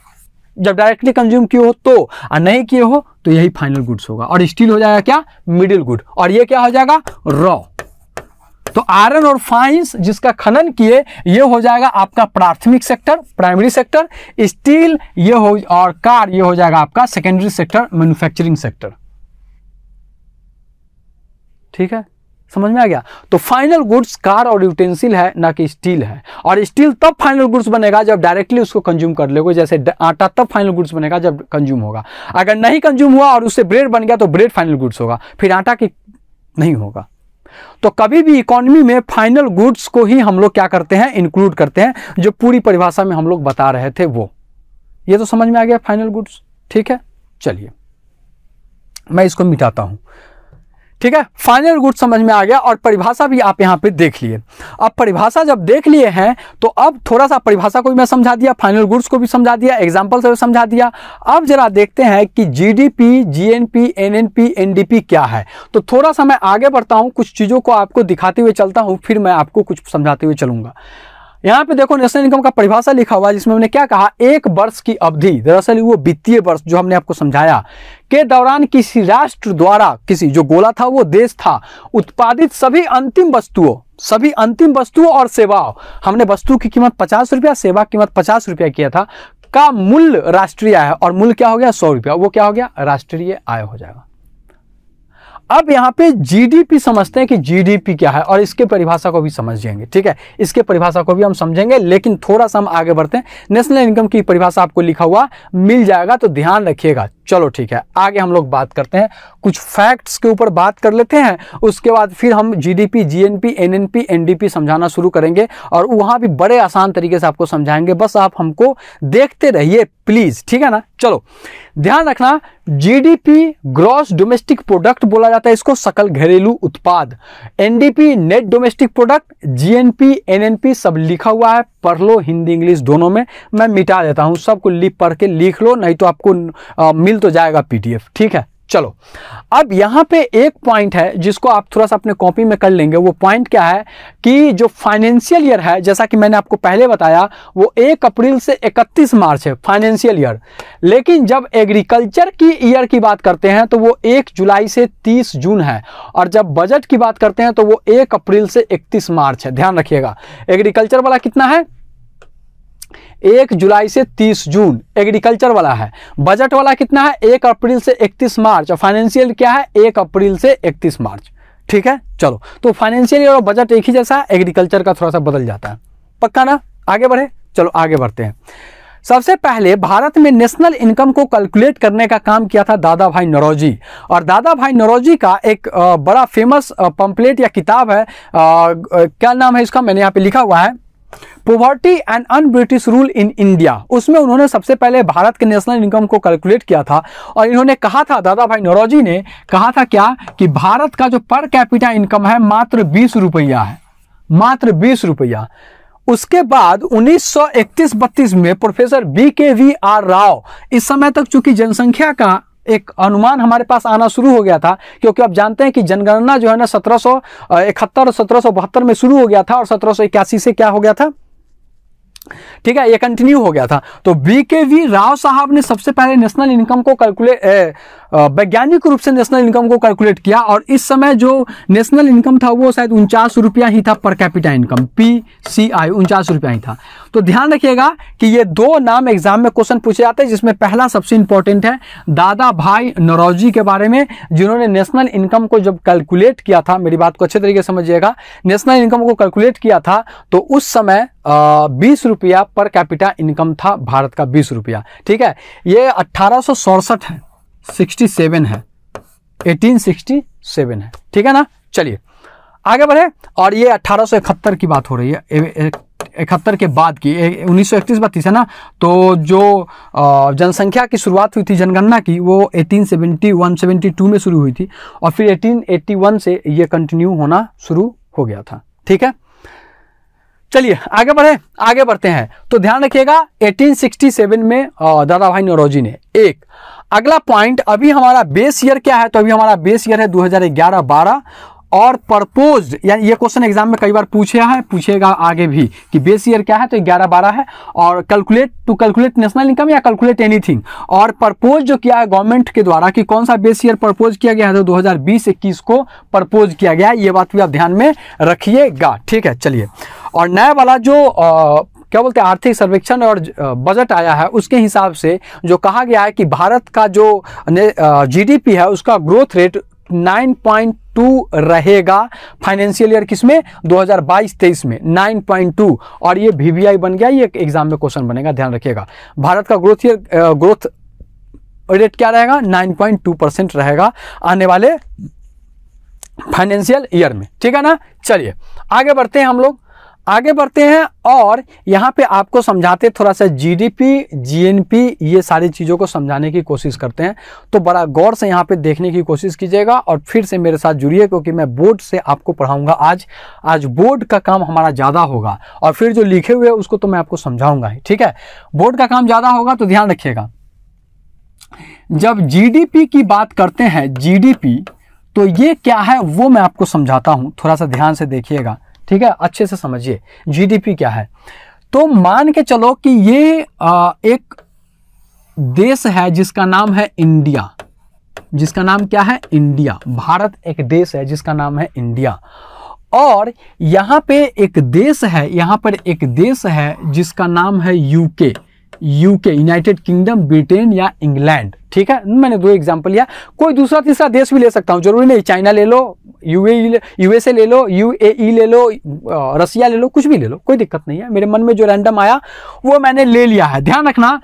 जब डायरेक्टली कंज्यूम किए हो तो और नहीं किए हो तो यही फाइनल गुड्स होगा और स्टील हो जाएगा क्या मिडिल गुड और ये क्या हो जाएगा रॉ तो आयरन और फाइंस जिसका खनन किए ये हो जाएगा आपका प्राथमिक सेक्टर प्राइमरी सेक्टर स्टील ये हो और कार ये हो जाएगा आपका सेकेंडरी सेक्टर मैन्युफैक्चरिंग सेक्टर ठीक है समझ में आ गया तो फाइनल गुड्स कार और यूटेंसिल है ना कि स्टील है और स्टील तब फाइनल गुड्स बनेगा जब डायरेक्टली उसको कंज्यूम कर लेगा जैसे आटा तब फाइनल गुड्स बनेगा जब कंज्यूम होगा अगर नहीं कंज्यूम हुआ और उससे ब्रेड बन गया तो ब्रेड फाइनल गुड्स होगा फिर आटा की नहीं होगा तो कभी भी इकोनॉमी में फाइनल गुड्स को ही हम लोग क्या करते हैं इंक्लूड करते हैं जो पूरी परिभाषा में हम लोग बता रहे थे वो ये तो समझ में आ गया फाइनल गुड्स ठीक है चलिए मैं इसको मिटाता हूं ठीक है फाइनल गुड समझ में आ गया और परिभाषा भी आप यहाँ पे देख लिए अब परिभाषा जब देख लिए हैं तो अब थोड़ा सा परिभाषा को भी मैं समझा दिया फाइनल गुड्स को भी समझा दिया एग्जाम्पल से भी समझा दिया अब जरा देखते हैं कि G G D P P N P N D NDP क्या है तो थोड़ा सा मैं आगे बढ़ता हूँ कुछ चीज़ों को आपको दिखाते हुए चलता हूँ फिर मैं आपको कुछ समझाते हुए चलूंगा यहाँ पे देखो नेशनल इनकम का परिभाषा लिखा हुआ है जिसमें हमने क्या कहा एक वर्ष की अवधि दरअसल वो वित्तीय वर्ष जो हमने आपको समझाया के दौरान किसी राष्ट्र द्वारा किसी जो गोला था वो देश था उत्पादित सभी अंतिम वस्तुओं सभी अंतिम वस्तुओं और सेवाओं हमने वस्तु की कीमत पचास रुपया सेवा कीमत पचास रुपया किया था का मूल्य राष्ट्रीय आय और मूल्य क्या हो गया सौ रुपया वो क्या हो गया राष्ट्रीय आय हो जाएगा अब यहाँ पे जीडीपी समझते हैं कि जीडीपी क्या है और इसके परिभाषा को भी समझ जाएंगे ठीक है इसके परिभाषा को भी हम समझेंगे लेकिन थोड़ा सा हम आगे बढ़ते हैं नेशनल इनकम की परिभाषा आपको लिखा हुआ मिल जाएगा तो ध्यान रखिएगा चलो ठीक है आगे हम लोग बात करते हैं कुछ फैक्ट्स के ऊपर बात कर लेते हैं उसके बाद फिर हम जीडीपी जीएनपी एनएनपी एनडीपी समझाना शुरू करेंगे और वहां भी बड़े आसान तरीके से आपको समझाएंगे बस आप हमको देखते रहिए प्लीज़ ठीक है ना चलो ध्यान रखना जीडीपी ग्रॉस डोमेस्टिक प्रोडक्ट बोला जाता है इसको सकल घरेलू उत्पाद NDP net domestic product GNP NNP सब लिखा हुआ है पढ़ लो हिंदी इंग्लिश दोनों में मैं मिटा देता हूँ सबको लिख पढ़ के लिख लो नहीं तो आपको आ, मिल तो जाएगा पीडीएफ ठीक है चलो अब यहाँ पे एक पॉइंट है जिसको आप थोड़ा सा अपने कॉपी में कर लेंगे वो पॉइंट क्या है कि जो फाइनेंशियल ईयर है जैसा कि मैंने आपको पहले बताया वो एक अप्रैल से 31 मार्च है फाइनेंशियल ईयर लेकिन जब एग्रीकल्चर की ईयर की बात करते हैं तो वो एक जुलाई से 30 जून है और जब बजट की बात करते हैं तो वो एक अप्रैल से इकतीस मार्च है ध्यान रखिएगा एग्रीकल्चर वाला कितना है एक जुलाई से तीस जून एग्रीकल्चर वाला है बजट वाला कितना है एक अप्रैल से इकतीस मार्च और फाइनेंशियल क्या है एक अप्रैल से इकतीस मार्च ठीक है चलो तो फाइनेंशियल और बजट एक ही जैसा है एग्रीकल्चर का थोड़ा सा बदल जाता है पक्का ना आगे बढ़े चलो आगे बढ़ते हैं सबसे पहले भारत में नेशनल इनकम को कैलकुलेट करने का काम किया था दादा भाई नरोजी और दादा भाई नरोजी का एक बड़ा फेमस पंपलेट या किताब है क्या नाम है इसका मैंने यहाँ पे लिखा हुआ है poverty and un British rule in India उसमें उन्होंने सबसे पहले भारत के नेशनल इनकम को कैलकुलेट किया था और इन्होंने कहा था दादा भाई नौरोजी ने कहा था क्या कि भारत का जो पर कैपिटा इनकम है मात्र बीस रुपया है मात्र बीस रुपया उसके बाद 1931-32 में professor B K V R Rao इस समय तक चूंकि जनसंख्या का एक अनुमान हमारे पास आना शुरू हो गया था क्योंकि आप जानते हैं कि जनगणना जो है ना सत्रह सौ इकहत्तर सत्रह में शुरू हो गया था और सत्रह से क्या हो गया था ठीक है ये कंटिन्यू हो गया था तो बीके वी राव साहब ने सबसे पहले नेशनल इनकम को कैलकुलेट वैज्ञानिक रूप से नेशनल इनकम को कैलकुलेट किया और इस समय जो नेशनल इनकम था वो शायद उनचास रुपया ही था per capita income P C I उनचास रुपया ही था तो ध्यान रखिएगा कि ये दो नाम एग्जाम में क्वेश्चन पूछे जाते हैं जिसमें पहला सबसे इंपॉर्टेंट है दादा भाई नरौजी के बारे में जिन्होंने नेशनल इनकम को जब कैलकुलेट किया था मेरी बात को अच्छे तरीके से समझिएगा नेशनल इनकम को कैलकुलेट किया था तो उस समय बीस रुपया पर कैपिटा इनकम था भारत का बीस रुपया ठीक है ये अट्ठारह है सिक्सटी सेवन है एटीन सिक्सटी सेवन है ठीक है ना चलिए आगे बढ़े और ये अठारह सौ इकहत्तर की बात हो रही है इकहत्तर के बाद की उन्नीस सौ इकतीस बत्तीस है ना तो जो जनसंख्या की शुरुआत हुई थी जनगणना की वो 1870 172 में शुरू हुई थी और फिर 1881 से ये कंटिन्यू होना शुरू हो गया था ठीक है चलिए आगे बढ़े आगे बढ़ते हैं तो ध्यान रखिएगा 1867 में दादा भाई नौरोजी ने एक अगला पॉइंट अभी हमारा बेस ईयर क्या है तो अभी हमारा बेस ईयर है 2011-12 और प्रपोज यानी ये क्वेश्चन एग्जाम में कई बार पूछे है पूछेगा आगे भी कि बेस ईयर क्या है तो ग्यारह बारह है और calculate to calculate national income या कैलकुलेट एनीथिंग और प्रपोज जो किया है गवर्नमेंट के द्वारा कि कौन सा बेस ईयर प्रपोज किया गया है तो 2020-21 को प्रपोज किया गया है ये बात भी आप ध्यान में रखिएगा ठीक है चलिए और नया वाला जो क्या बोलते हैं आर्थिक सर्वेक्षण और बजट आया है उसके हिसाब से जो कहा गया है कि भारत का जो जीडीपी है उसका ग्रोथ रेट 9.2 रहेगा फाइनेंशियल ईयर किसमें 2022-23 में 9.2 और ये वी बन गया ये एग्जाम में क्वेश्चन बनेगा ध्यान रखिएगा भारत का ग्रोथ ईयर ग्रोथ रेट क्या रहेगा 9.2 परसेंट रहेगा आने वाले फाइनेंशियल ईयर में ठीक है ना चलिए आगे बढ़ते हैं हम लोग आगे बढ़ते हैं और यहाँ पे आपको समझाते थोड़ा सा जीडीपी जीएनपी ये सारी चीज़ों को समझाने की कोशिश करते हैं तो बड़ा गौर से यहाँ पे देखने की कोशिश कीजिएगा और फिर से मेरे साथ जुड़िए क्योंकि मैं बोर्ड से आपको पढ़ाऊंगा आज आज बोर्ड का काम हमारा ज़्यादा होगा और फिर जो लिखे हुए उसको तो मैं आपको समझाऊंगा ही ठीक है बोर्ड का काम ज़्यादा होगा तो ध्यान रखिएगा जब जी की बात करते हैं जी तो ये क्या है वो मैं आपको समझाता हूँ थोड़ा सा ध्यान से देखिएगा ठीक है अच्छे से समझिए जीडीपी क्या है तो मान के चलो कि ये आ, एक देश है जिसका नाम है इंडिया जिसका नाम क्या है इंडिया भारत एक देश है जिसका नाम है इंडिया और यहां पे एक देश है यहां पर एक देश है जिसका नाम है UK UK United Kingdom Britain या इंग्लैंड ठीक है मैंने दो एग्जाम्पल लिया कोई दूसरा तीसरा देश भी ले सकता हूँ जरूरी नहीं चाइना ले लो यूए यूएसए e ले लो यूएई e ले लो रसिया ले लो कुछ भी ले लो कोई दिक्कत नहीं है मेरे मन में जो रैंडम आया वो मैंने ले लिया है ध्यान रखना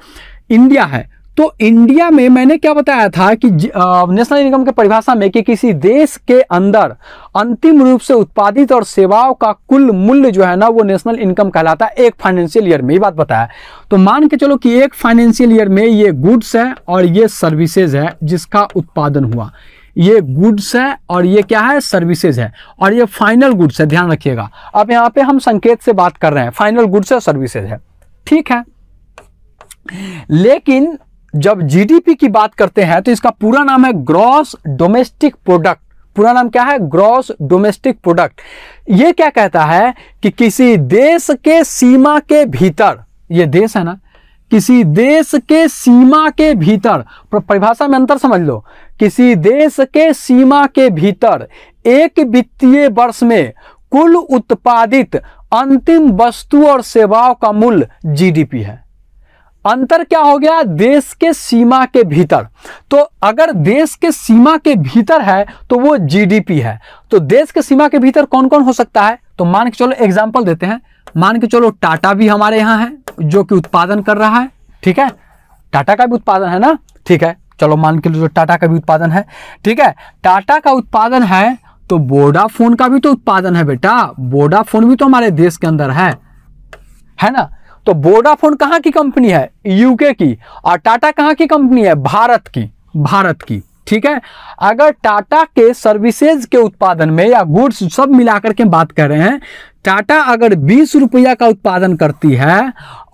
इंडिया है तो इंडिया में मैंने क्या बताया था कि नेशनल इनकम के परिभाषा में कि किसी देश के अंदर अंतिम रूप से उत्पादित और सेवाओं का कुल मूल्य जो है ना वो नेशनल इनकम कहलाता है एक फाइनेंशियल ईयर में ये बात बताया तो मान के चलो कि एक फाइनेंशियल ईयर में ये गुड्स है और ये सर्विसेज है जिसका उत्पादन हुआ ये गुड्स है और ये क्या है सर्विसेज है और ये फाइनल गुड्स है ध्यान रखिएगा अब यहाँ पे हम संकेत से बात कर रहे हैं फाइनल गुड्स है सर्विसेज है ठीक है लेकिन जब जीडीपी की बात करते हैं तो इसका पूरा नाम है ग्रॉस डोमेस्टिक प्रोडक्ट पूरा नाम क्या है ग्रॉस डोमेस्टिक प्रोडक्ट ये क्या कहता है कि किसी देश के सीमा के भीतर ये देश है ना किसी देश के सीमा के भीतर परिभाषा में अंतर समझ लो किसी देश के सीमा के भीतर एक वित्तीय वर्ष में कुल उत्पादित अंतिम वस्तु और सेवाओं का मूल्य जीडीपी है अंतर क्या हो गया देश के सीमा के भीतर तो अगर देश के सीमा के भीतर है तो वो जीडीपी है तो देश के सीमा के भीतर कौन कौन हो सकता है तो मान के चलो एग्जाम्पल देते हैं मान के चलो टाटा भी हमारे यहां है जो कि उत्पादन कर रहा है ठीक है टाटा का भी उत्पादन है ना ठीक है चलो मान के चलो टाटा का भी उत्पादन है ठीक है टाटा का उत्पादन है तो वोडाफोन का भी तो उत्पादन है बेटा बोडाफोन भी तो हमारे देश के अंदर है है ना तो वोडाफोन कहा की कंपनी है यूके की और टाटा कहां की कंपनी है भारत की भारत की ठीक है अगर टाटा के सर्विसेज के उत्पादन में या गुड्स सब मिलाकर के बात कर रहे हैं टाटा अगर बीस रुपया का उत्पादन करती है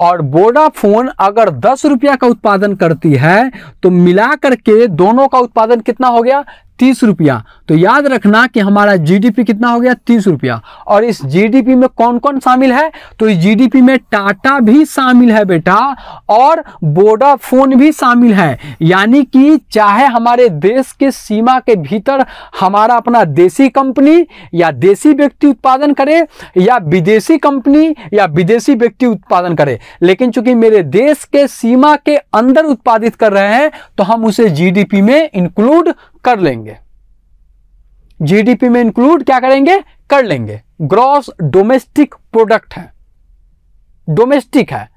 और वोडाफोन अगर दस रुपया का उत्पादन करती है तो मिला करके दोनों का उत्पादन कितना हो गया तीस रुपया तो याद रखना कि हमारा जीडीपी कितना हो गया तीस रुपया और इस जीडीपी में कौन कौन शामिल है तो इस जीडीपी में टाटा भी शामिल है बेटा और बोडाफोन भी शामिल है यानी कि चाहे हमारे देश के सीमा के भीतर हमारा अपना देसी कंपनी या देसी व्यक्ति उत्पादन करे या विदेशी कंपनी या विदेशी व्यक्ति उत्पादन करे लेकिन चूंकि मेरे देश के सीमा के अंदर उत्पादित कर रहे हैं तो हम उसे जीडीपी में इंक्लूड कर लेंगे जीडीपी में इंक्लूड क्या करेंगे कर लेंगे ग्रॉस डोमेस्टिक प्रोडक्ट है डोमेस्टिक है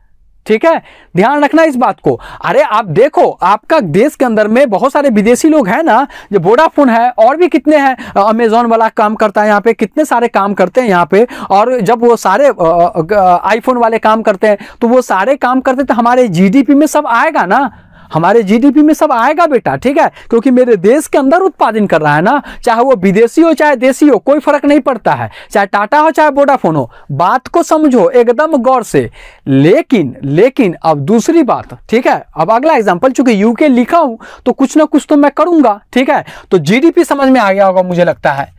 ठीक है ध्यान रखना इस बात को अरे आप देखो आपका देश के अंदर में बहुत सारे विदेशी लोग हैं ना जो वोडाफोन है और भी कितने हैं अमेजोन वाला काम करता है यहाँ पे कितने सारे काम करते हैं यहाँ पे और जब वो सारे आईफोन वाले काम करते हैं तो वो सारे काम करते तो हमारे जीडीपी में सब आएगा ना हमारे जीडीपी में सब आएगा बेटा ठीक है क्योंकि मेरे देश के अंदर उत्पादन कर रहा है ना चाहे वो विदेशी हो चाहे देशी हो कोई फर्क नहीं पड़ता है चाहे टाटा हो चाहे वोडाफोन हो बात को समझो एकदम गौर से लेकिन लेकिन अब दूसरी बात ठीक है अब अगला एग्जाम्पल चूंकि यूके लिखा हूं तो कुछ ना कुछ तो मैं करूंगा ठीक है तो जीडीपी समझ में आ गया होगा मुझे लगता है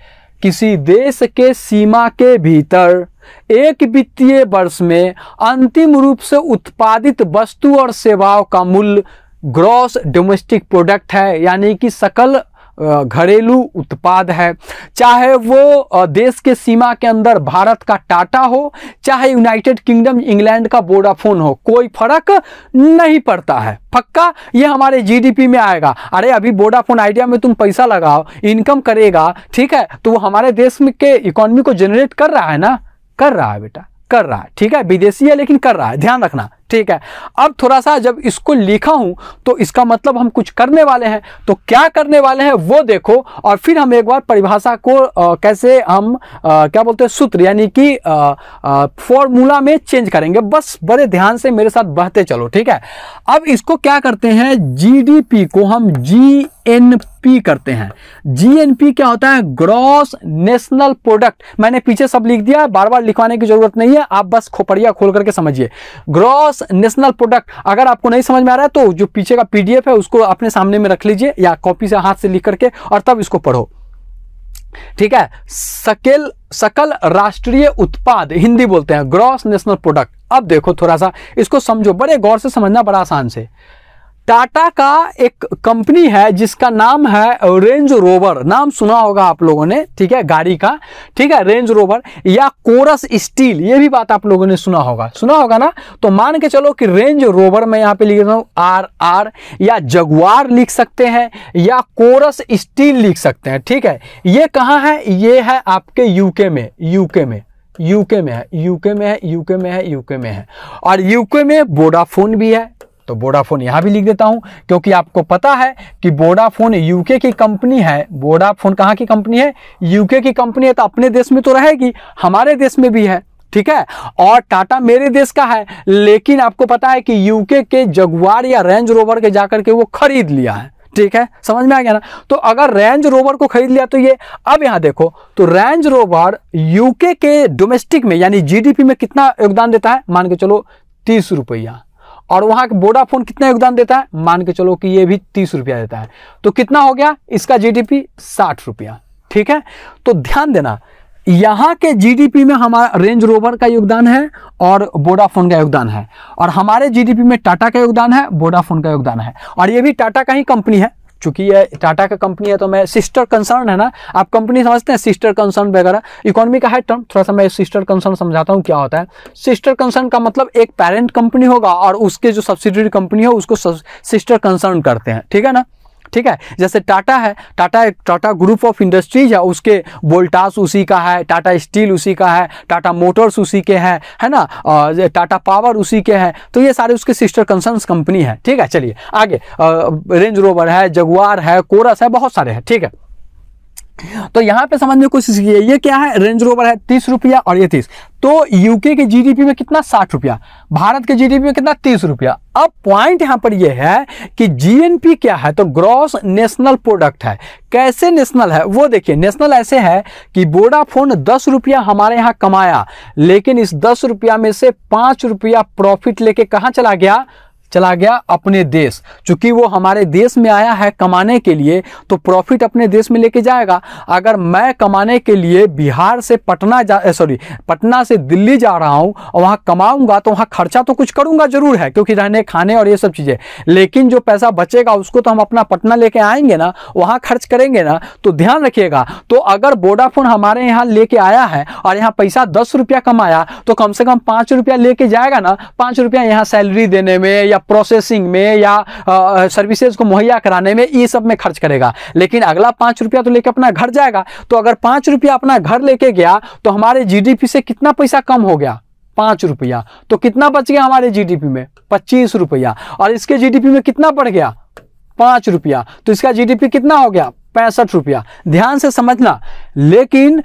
किसी देश के सीमा के भीतर एक वित्तीय वर्ष में अंतिम रूप से उत्पादित वस्तु और सेवाओं का मूल्य ग्रॉस डोमेस्टिक प्रोडक्ट है यानी कि सकल घरेलू उत्पाद है चाहे वो देश के सीमा के अंदर भारत का टाटा हो चाहे यूनाइटेड किंगडम इंग्लैंड का बोडाफोन हो कोई फर्क नहीं पड़ता है पक्का ये हमारे जीडीपी में आएगा अरे अभी बोडाफोन आइडिया में तुम पैसा लगाओ इनकम करेगा ठीक है तो वो हमारे देश में के इकोनॉमी को जनरेट कर रहा है ना कर रहा है बेटा कर रहा है ठीक है विदेशी है लेकिन कर रहा है ध्यान रखना ठीक है अब थोड़ा सा जब इसको लिखा हूं तो इसका मतलब हम कुछ करने वाले हैं तो क्या करने वाले हैं वो देखो और फिर हम एक बार परिभाषा को आ, कैसे हम आ, क्या बोलते हैं सूत्र यानी कि फॉर्मूला में चेंज करेंगे बस बड़े ध्यान से मेरे साथ बहते चलो ठीक है अब इसको क्या करते हैं जीडीपी को हम जी एन पी करते हैं जीएनपी क्या होता है ग्रॉस नेशनल प्रोडक्ट मैंने पीछे सब लिख दिया बार बार लिखवाने की जरूरत नहीं है आप बस खोपड़िया खोल करके समझिए ग्रॉस नेशनल प्रोडक्ट अगर आपको नहीं समझ में आ रहा है तो जो पीछे का पीडीएफ है उसको अपने सामने में रख लीजिए या कॉपी से हाथ से लिख करके और तब इसको पढ़ो ठीक है सकेल सकल राष्ट्रीय उत्पाद हिंदी बोलते हैं ग्रॉस नेशनल प्रोडक्ट अब देखो थोड़ा सा इसको समझो बड़े गौर से समझना बड़ा आसान से टाटा का एक कंपनी है जिसका नाम है रेंज रोवर नाम सुना होगा आप लोगों ने ठीक है गाड़ी का ठीक है रेंज रोवर या कोरस स्टील ये भी बात आप लोगों ने सुना होगा सुना होगा ना तो मान के चलो कि रेंज रोवर में यहाँ पे लिख रहा हूँ आर आर या जगुआर लिख सकते हैं या कोरस स्टील लिख सकते हैं ठीक है ये कहाँ है ये है आपके यूके में यूके में यूके में है यूके में है यूके में है यूके में है और यूके में वोडाफोन भी है तो वोडाफोन यहाँ भी लिख देता हूँ क्योंकि आपको पता है कि वोडाफोन यूके की कंपनी है वोडाफोन कहाँ की कंपनी है यूके की कंपनी है तो अपने देश में तो रहेगी हमारे देश में भी है ठीक है और टाटा मेरे देश का है लेकिन आपको पता है कि यूके के जगुआर या रेंज रोवर के जाकर के वो खरीद लिया है ठीक है समझ में आ गया ना तो अगर रेंज रोवर को खरीद लिया तो ये अब यहां देखो तो रेंज रोवर यूके के डोमेस्टिक में यानी जीडीपी में कितना योगदान देता है मान के चलो तीस रुपया और के वोडाफोन कितना योगदान देता है मान के चलो कि ये भी तीस रुपया देता है तो कितना हो गया इसका जीडीपी साठ रुपया ठीक है तो ध्यान देना यहाँ के जीडीपी में हमारा रेंज रोवर का योगदान है और वोडाफोन का योगदान है और हमारे जीडीपी में टाटा का योगदान है वोडाफोन का योगदान है और ये भी टाटा का ही कंपनी है चूंकि ये टाटा का कंपनी है तो मैं सिस्टर कंसर्न है ना आप कंपनी समझते हैं सिस्टर कंसर्न वगैरह इकोनॉमी का है टर्म थोड़ा सा मैं सिस्टर कंसर्न समझाता हूँ क्या होता है सिस्टर कंसर्न का मतलब एक पेरेंट कंपनी होगा और उसके जो सब्सिडरी कंपनी हो उसको सिस्टर कंसर्न करते हैं ठीक है ना ठीक है जैसे टाटा है टाटा एक टाटा ग्रुप ऑफ इंडस्ट्रीज है उसके वोल्टास उसी का है टाटा स्टील उसी का है टाटा मोटर्स उसी के हैं है ना टाटा पावर उसी के हैं तो ये सारे उसके सिस्टर कंसर्न कंपनी है ठीक है चलिए आगे रेंज रोवर है जगुआर है कोरस है बहुत सारे हैं ठीक है तो यहां पे समझने की कोशिश की ये क्या है रेंज रोवर है तीस रुपया और ये तीस तो यूके के जीडीपी में कितना साठ रुपया भारत के जीडीपी में कितना तीस रुपया अब पॉइंट यहां पर ये है कि जीएनपी क्या है तो ग्रॉस नेशनल प्रोडक्ट है कैसे नेशनल है वो देखिए नेशनल ऐसे है कि वोडाफोन दस रुपया हमारे यहां कमाया लेकिन इस दस रुपया में से पांच रुपया प्रॉफिट लेके कहाँ चला गया चला गया अपने देश चूंकि वो हमारे देश में आया है कमाने के लिए तो प्रॉफिट अपने देश में लेके जाएगा अगर मैं कमाने के लिए बिहार से पटना जा सॉरी पटना से दिल्ली जा रहा हूँ और वहाँ कमाऊँगा तो वहाँ खर्चा तो कुछ करूँगा ज़रूर है क्योंकि रहने खाने और ये सब चीज़ें लेकिन जो पैसा बचेगा उसको तो हम अपना पटना लेके आएंगे ना वहाँ खर्च करेंगे ना तो ध्यान रखिएगा तो अगर वोडाफोन हमारे यहाँ लेके आया है और यहाँ पैसा दस रुपया कमाया तो कम से कम पाँच रुपया लेके जाएगा ना पाँच रुपया यहाँ सैलरी देने में या प्रोसेसिंग में या सर्विसेज को मुहैया कराने में ये सब में खर्च करेगा लेकिन अगला पांच रुपया तो लेके अपना घर जाएगा तो अगर पांच रुपया अपना घर लेके गया तो हमारे जीडीपी से कितना पैसा कम हो गया पांच रुपया तो कितना बच गया हमारे जीडीपी में पच्चीस रुपया और इसके जीडीपी में कितना बढ़ गया पांच रुपया तो इसका जीडीपी कितना हो गया पैंसठ रुपया ध्यान से समझना लेकिन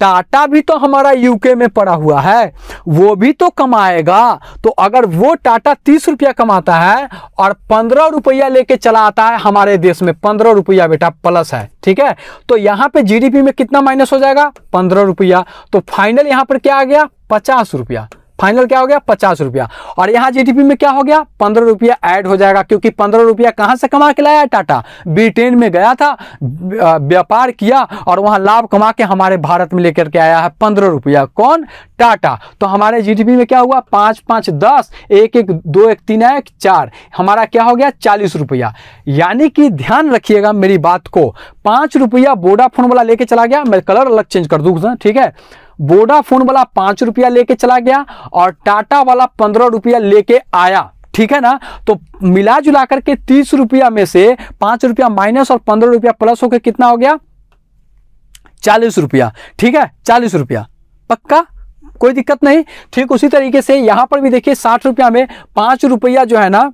टाटा भी तो हमारा यूके में पड़ा हुआ है वो भी तो कमाएगा तो अगर वो टाटा तीस रुपया कमाता है और पंद्रह रुपया लेके चला आता है हमारे देश में पंद्रह रुपया बेटा प्लस है ठीक है तो यहां पे जीडीपी में कितना माइनस हो जाएगा पंद्रह रुपया तो फाइनल यहां पर क्या आ गया पचास रुपया फाइनल क्या हो गया पचास रुपया और यहाँ जीडीपी में क्या हो गया पंद्रह रुपया ऐड हो जाएगा क्योंकि पंद्रह रुपया कहाँ से कमा के लाया टाटा ब्रिटेन में गया था व्यापार किया और वहाँ लाभ कमा के हमारे भारत में लेकर के आया है पंद्रह रुपया कौन टाटा तो हमारे जीडीपी में क्या हुआ पाँच पाँच दस एक एक दो एक तीन एक चार हमारा क्या हो गया चालीस रुपया यानी कि ध्यान रखिएगा मेरी बात को पाँच रुपया बोडाफोन वाला लेके चला गया मैं कलर अलग चेंज कर दूँ ठीक है वोडाफोन वाला पांच रुपया लेके चला गया और टाटा वाला पंद्रह रुपया लेके आया ठीक है ना तो मिला जुला करके तीस रुपया में से पांच रुपया माइनस और पंद्रह रुपया प्लस होकर कितना हो गया चालीस रुपया ठीक है चालीस रुपया पक्का कोई दिक्कत नहीं ठीक उसी तरीके से यहां पर भी देखिए साठ रुपया में पांच रुपया जो है ना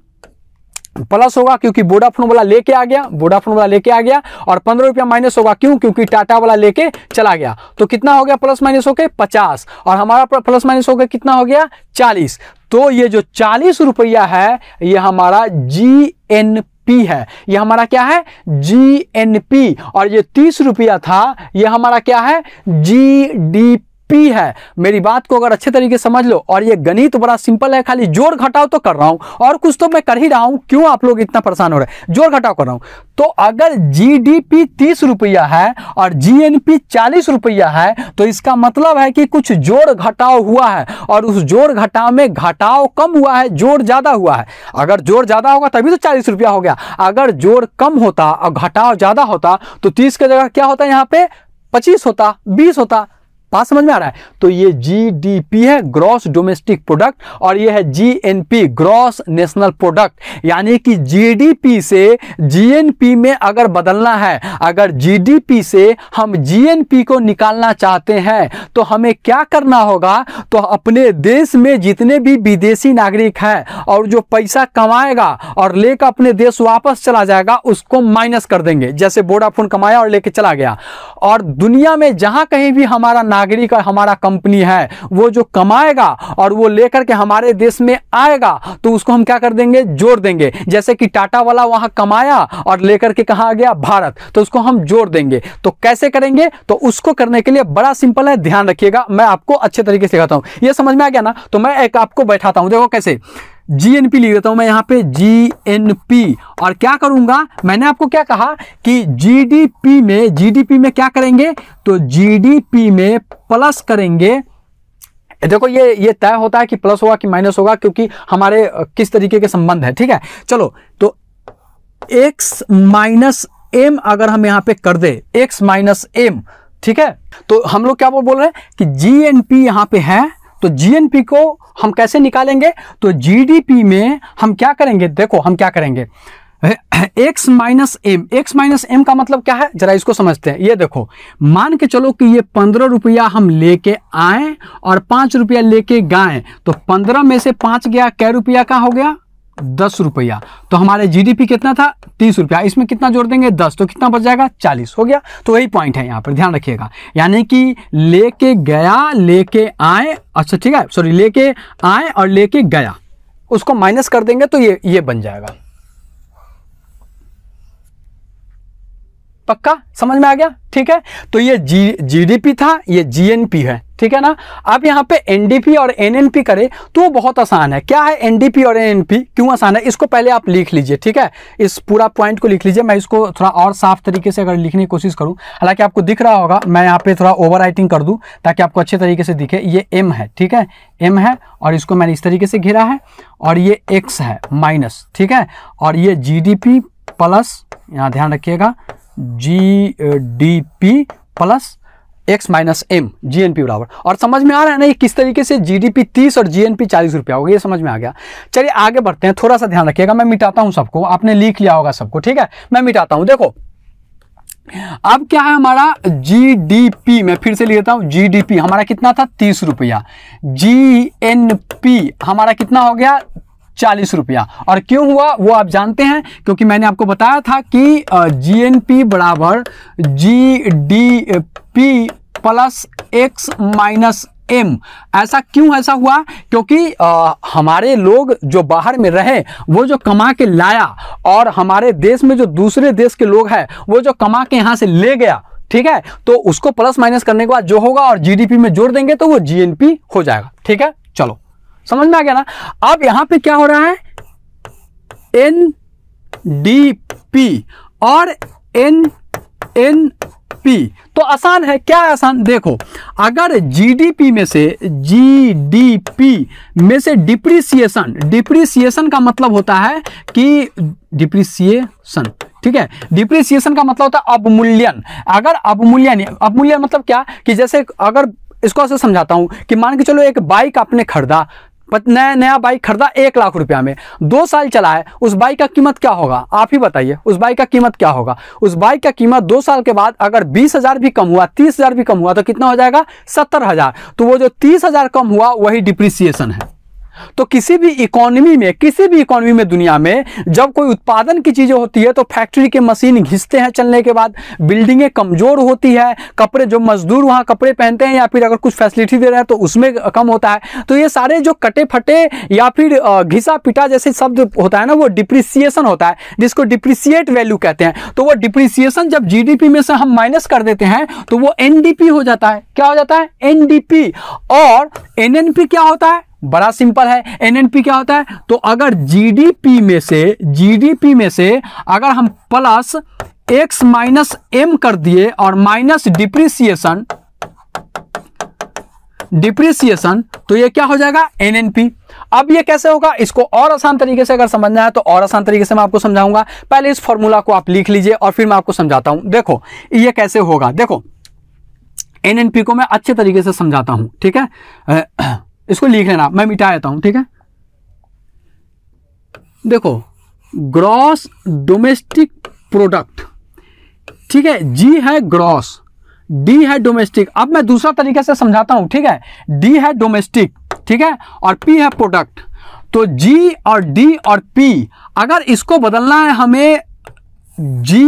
प्लस होगा क्योंकि वोडाफोन वाला लेके आ गया वोडाफोन वाला लेके आ गया और पंद्रह रुपया माइनस होगा क्यों क्योंकि टाटा वाला लेके चला गया तो कितना हो गया प्लस माइनस हो गया पचास और हमारा प्लस माइनस हो गया कितना हो गया चालीस तो ये जो चालीस रुपया है ये हमारा जी एन पी है ये हमारा क्या है जी एन पी और ये तीस रुपया था ये हमारा क्या है जी डी पी है मेरी बात को अगर अच्छे तरीके समझ लो और ये गणित बड़ा सिंपल है खाली जोड़ घटाव तो कर रहा हूं और कुछ तो मैं कर ही रहा हूं क्यों आप लोग इतना परेशान हो रहे जोर घटाओ घटाव कर रहा हूं तो अगर जी डी पी तीस रुपया है और जी एन पी चालीस रुपया है तो इसका मतलब है कि कुछ जोड़ घटाव हुआ है और उस जोड़ घटाव में घटाव कम हुआ है जोड़ ज़्यादा हुआ है अगर जोड़ ज़्यादा होगा तभी तो चालीस रुपया हो गया अगर जोड़ कम होता और घटाव ज़्यादा होता तो तीस की जगह क्या होता है यहाँ पे पच्चीस होता बीस होता बात समझ में आ रहा है तो ये जीडीपी है ग्रॉस डोमेस्टिक प्रोडक्ट और ये है जीएनपी ग्रॉस नेशनल प्रोडक्ट यानी कि जीडीपी से जीएनपी में अगर बदलना है अगर जीडीपी से हम जीएनपी को निकालना चाहते हैं तो हमें क्या करना होगा तो अपने देश में जितने भी विदेशी नागरिक है और जो पैसा कमाएगा और लेकर अपने देश वापस चला जाएगा उसको माइनस कर देंगे जैसे बोडाफोन कमाया और लेके चला गया और दुनिया में जहां कहीं भी हमारा नागरिक और हमारा कंपनी है वो जो कमाएगा और वो लेकर के हमारे देश में आएगा तो उसको हम क्या कर देंगे जोड़ देंगे जैसे कि टाटा वाला वहां कमाया और लेकर के कहा गया भारत तो उसको हम जोड़ देंगे तो कैसे करेंगे तो उसको करने के लिए बड़ा सिंपल है ध्यान रखिएगा मैं आपको अच्छे तरीके से कहता हूं यह समझ में आ गया ना तो मैं एक आपको बैठाता हूं देखो कैसे जी एन पी लिख देता हूँ मैं यहाँ पे जी एन पी और क्या करूंगा मैंने आपको क्या कहा कि जी डी पी में जी डी पी में क्या करेंगे तो जी डी पी में प्लस करेंगे देखो ये ये तय होता है कि प्लस होगा कि माइनस होगा क्योंकि हमारे किस तरीके के संबंध है ठीक है चलो तो एक्स माइनस एम अगर हम यहाँ पे कर दे एक्स माइनस एम ठीक है तो हम लोग क्या बोल रहे हैं कि जी एन पी यहाँ पे है तो जीएनपी को हम कैसे निकालेंगे तो जीडीपी में हम क्या करेंगे देखो हम क्या करेंगे X minus M X minus M का मतलब क्या है जरा इसको समझते हैं ये देखो मान के चलो कि ये पंद्रह रुपया हम लेके आए और पांच रुपया लेके गए तो पंद्रह में से पांच गया कै रुपया का हो गया दस रुपया तो हमारे जीडीपी कितना था तीस रुपया इसमें कितना जोड़ देंगे दस तो कितना बच जाएगा चालीस हो गया तो वही पॉइंट है यहाँ पर ध्यान रखिएगा यानी कि लेके गया लेके आए अच्छा ठीक है सॉरी लेके आए और लेके गया उसको माइनस कर देंगे तो ये ये बन जाएगा पक्का समझ में आ गया ठीक है तो ये जी जीडीपी था ये जीएनपी है ठीक है ना आप यहाँ पे एनडीपी और एनएनपी करें तो बहुत आसान है क्या है एनडीपी और एनएनपी क्यों आसान है इसको पहले आप लिख लीजिए ठीक है इस पूरा पॉइंट को लिख लीजिए मैं इसको थोड़ा और साफ तरीके से अगर लिखने की कोशिश करूं हालांकि आपको दिख रहा होगा मैं यहाँ पे थोड़ा ओवर कर दूँ ताकि आपको अच्छे तरीके से दिखे ये एम है ठीक है एम है और इसको मैंने इस तरीके से घिरा है और ये एक्स है माइनस ठीक है और ये जी प्लस यहाँ ध्यान रखिएगा G D P plus X minus M G N P बराबर और समझ में आ रहा है ना ये किस तरीके से जी डी पी तीस और जी एन पी चालीस रुपया होगा ये समझ में आ गया चलिए आगे बढ़ते हैं थोड़ा सा ध्यान रखिएगा मैं मिटाता हूँ सबको आपने लिख लिया होगा सबको ठीक है मैं मिटाता हूँ देखो अब क्या है हमारा जी डी पी मैं फिर से देता हूं जी डी पी हमारा कितना था तीस रुपया जी एन पी हमारा कितना हो गया चालीस रुपया और क्यों हुआ वो आप जानते हैं क्योंकि मैंने आपको बताया था कि जी एन पी बराबर G D P plus X minus M ऐसा क्यों ऐसा हुआ क्योंकि आ, हमारे लोग जो बाहर में रहे वो जो कमा के लाया और हमारे देश में जो दूसरे देश के लोग हैं वो जो कमा के यहाँ से ले गया ठीक है तो उसको प्लस माइनस करने के बाद जो होगा और जीडीपी में जोड़ देंगे तो वो जीएनपी हो जाएगा ठीक है चलो समझ में आ गया ना अब यहां पे क्या हो रहा है एन डी पी और एन एन पी तो आसान है क्या आसान देखो अगर जीडीपी में से जीडीपी में से डिप्रिसिएशन डिप्रिसिएशन का मतलब होता है कि डिप्रिसिएशन ठीक है डिप्रिसिएशन का मतलब होता है अवमूल्यन अगर अवमूल्यन अवमूल्यन मतलब क्या कि जैसे अगर इसको ऐसे समझाता हूं कि मान के चलो एक बाइक आपने खरीदा नया नया बाइक खरीदा एक लाख रुपया में दो साल चला है उस बाइक का कीमत क्या होगा आप ही बताइए उस बाइक का कीमत क्या होगा उस बाइक का कीमत दो साल के बाद अगर बीस हज़ार भी कम हुआ तीस हज़ार भी कम हुआ तो कितना हो जाएगा सत्तर हज़ार तो वो जो तीस हज़ार कम हुआ वही डिप्रिसिएशन है तो किसी भी इकोनॉमी में किसी भी इकोनॉमी में दुनिया में जब कोई उत्पादन की चीज़ें होती है तो फैक्ट्री के मशीन घिसते हैं चलने के बाद बिल्डिंगें कमज़ोर होती है कपड़े जो मजदूर वहां कपड़े पहनते हैं या फिर अगर कुछ फैसिलिटी दे रहे हैं तो उसमें कम होता है तो ये सारे जो कटे फटे या फिर घिसा पिटा जैसे शब्द होता है ना वो डिप्रिसिएशन होता है जिसको डिप्रिसिएट वैल्यू कहते हैं तो वो डिप्रिसिएशन जब जीडीपी में से हम माइनस कर देते हैं तो वो एनडीपी हो जाता है क्या हो जाता है एनडीपी और एनएनपी क्या होता है बड़ा सिंपल है एनएनपी क्या होता है तो अगर जीडीपी में से जीडीपी में से अगर हम प्लस एक्स माइनस एम कर दिए और माइनस डिप्रिसिएशन डिप्रिसिएशन तो ये क्या हो जाएगा एनएनपी अब ये कैसे होगा इसको और आसान तरीके से अगर समझना है तो और आसान तरीके से मैं आपको समझाऊंगा पहले इस फॉर्मूला को आप लिख लीजिए और फिर मैं आपको समझाता हूं देखो ये कैसे होगा देखो एनएनपी को मैं अच्छे तरीके से समझाता हूं ठीक है इसको लिख लेना मैं मिटा देता हूं ठीक है देखो ग्रॉस डोमेस्टिक प्रोडक्ट ठीक है जी है ग्रॉस डी है डोमेस्टिक अब मैं दूसरा तरीके से समझाता हूं ठीक है डी है डोमेस्टिक ठीक है और पी है प्रोडक्ट तो जी और डी और पी अगर इसको बदलना है हमें जी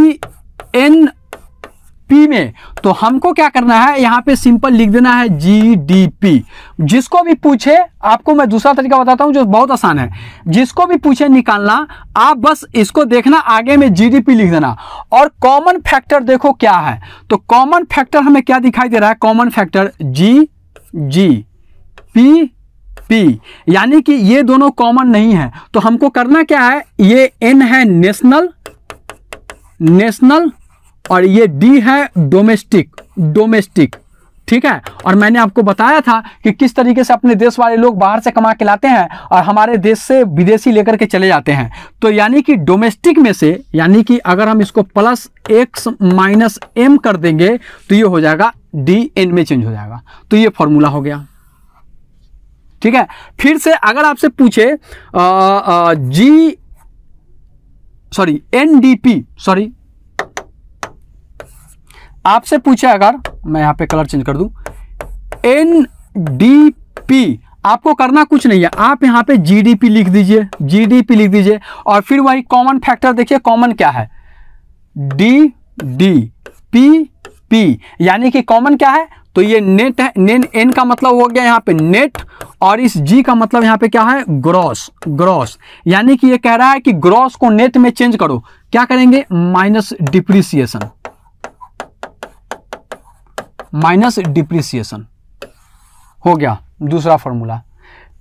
एन पी में तो हमको क्या करना है यहाँ पे सिंपल लिख देना है जी डी पी जिसको भी पूछे आपको मैं दूसरा तरीका बताता हूँ जो बहुत आसान है जिसको भी पूछे निकालना आप बस इसको देखना आगे में जीडीपी लिख देना और कॉमन फैक्टर देखो क्या है तो कॉमन फैक्टर हमें क्या दिखाई दे रहा है common factor G G P P यानी कि ये दोनों कॉमन नहीं है तो हमको करना क्या है ये एन है नेशनल नेशनल और ये डी है डोमेस्टिक डोमेस्टिक ठीक है और मैंने आपको बताया था कि किस तरीके से अपने देश वाले लोग बाहर से कमा के लाते हैं और हमारे देश से विदेशी लेकर के चले जाते हैं तो यानी कि डोमेस्टिक में से यानी कि अगर हम इसको प्लस एक्स माइनस एम कर देंगे तो ये हो जाएगा डी एन में चेंज हो जाएगा तो ये फॉर्मूला हो गया ठीक है फिर से अगर आपसे पूछे आ, आ, G sorry N D P sorry आपसे पूछे अगर मैं यहां पे कलर चेंज कर दू एन डी पी आपको करना कुछ नहीं है आप यहाँ पे जीडीपी लिख दीजिए जीडीपी लिख दीजिए और फिर वही कॉमन फैक्टर देखिए कॉमन क्या है डी डी पी पी यानी कि कॉमन क्या है तो ये नेट है नेन एन का मतलब हो गया यहाँ पे नेट और इस जी का मतलब यहां पे क्या है ग्रॉस ग्रॉस यानी कि ये कह रहा है कि ग्रॉस को नेट में चेंज करो क्या करेंगे माइनस डिप्रिसिएशन माइनस डिप्रिसिएशन हो गया दूसरा फॉर्मूला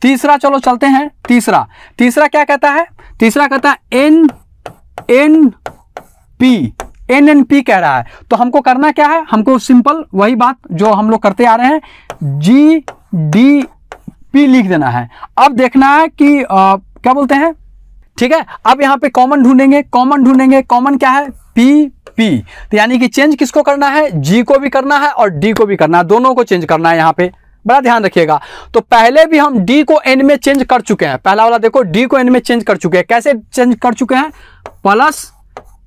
तीसरा चलो चलते हैं तीसरा तीसरा क्या कहता है तीसरा कहता है N N P N N P कह रहा है तो हमको करना क्या है हमको सिंपल वही बात जो हम लोग करते आ रहे हैं जी डी पी लिख देना है अब देखना है कि आ, क्या बोलते हैं ठीक है अब यहां पे कॉमन ढूंढेंगे कॉमन ढूंढेंगे कॉमन क्या है पी पी तो यानी कि चेंज किसको करना है जी को भी करना है और डी को भी करना है दोनों को चेंज करना है यहाँ पे बड़ा ध्यान रखिएगा तो पहले भी हम डी को एन में चेंज कर चुके हैं पहला वाला देखो डी को एन में चेंज कर चुके हैं कैसे चेंज कर चुके हैं प्लस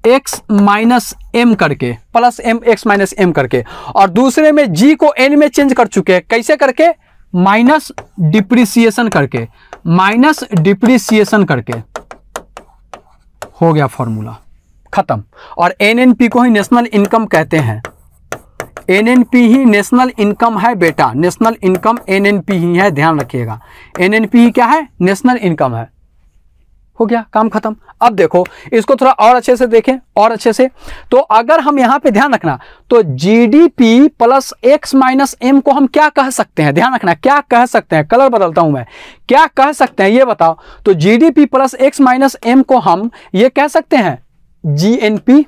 एक्स माइनस एम करके plus M X minus M करके और दूसरे में जी को एन में चेंज कर चुके हैं कैसे करके माइनस डिप्रिसिएशन करके माइनस डिप्रिसिएशन करके हो गया फॉर्मूला खत्म और एनएनपी को ही नेशनल इनकम कहते हैं एनएनपी ही नेशनल इनकम है बेटा नेशनल इनकम एनएनपी ही है ध्यान रखिएगा एनएनपी ही क्या है नेशनल इनकम है हो गया काम खत्म अब देखो इसको थोड़ा और अच्छे से देखें और अच्छे से तो अगर हम यहाँ पे ध्यान रखना तो GDP plus X minus M को हम क्या कह सकते हैं ध्यान रखना क्या कह सकते हैं कलर बदलता हूं मैं क्या कह सकते हैं ये बताओ तो GDP plus X minus M को हम ये कह सकते हैं जी एन पी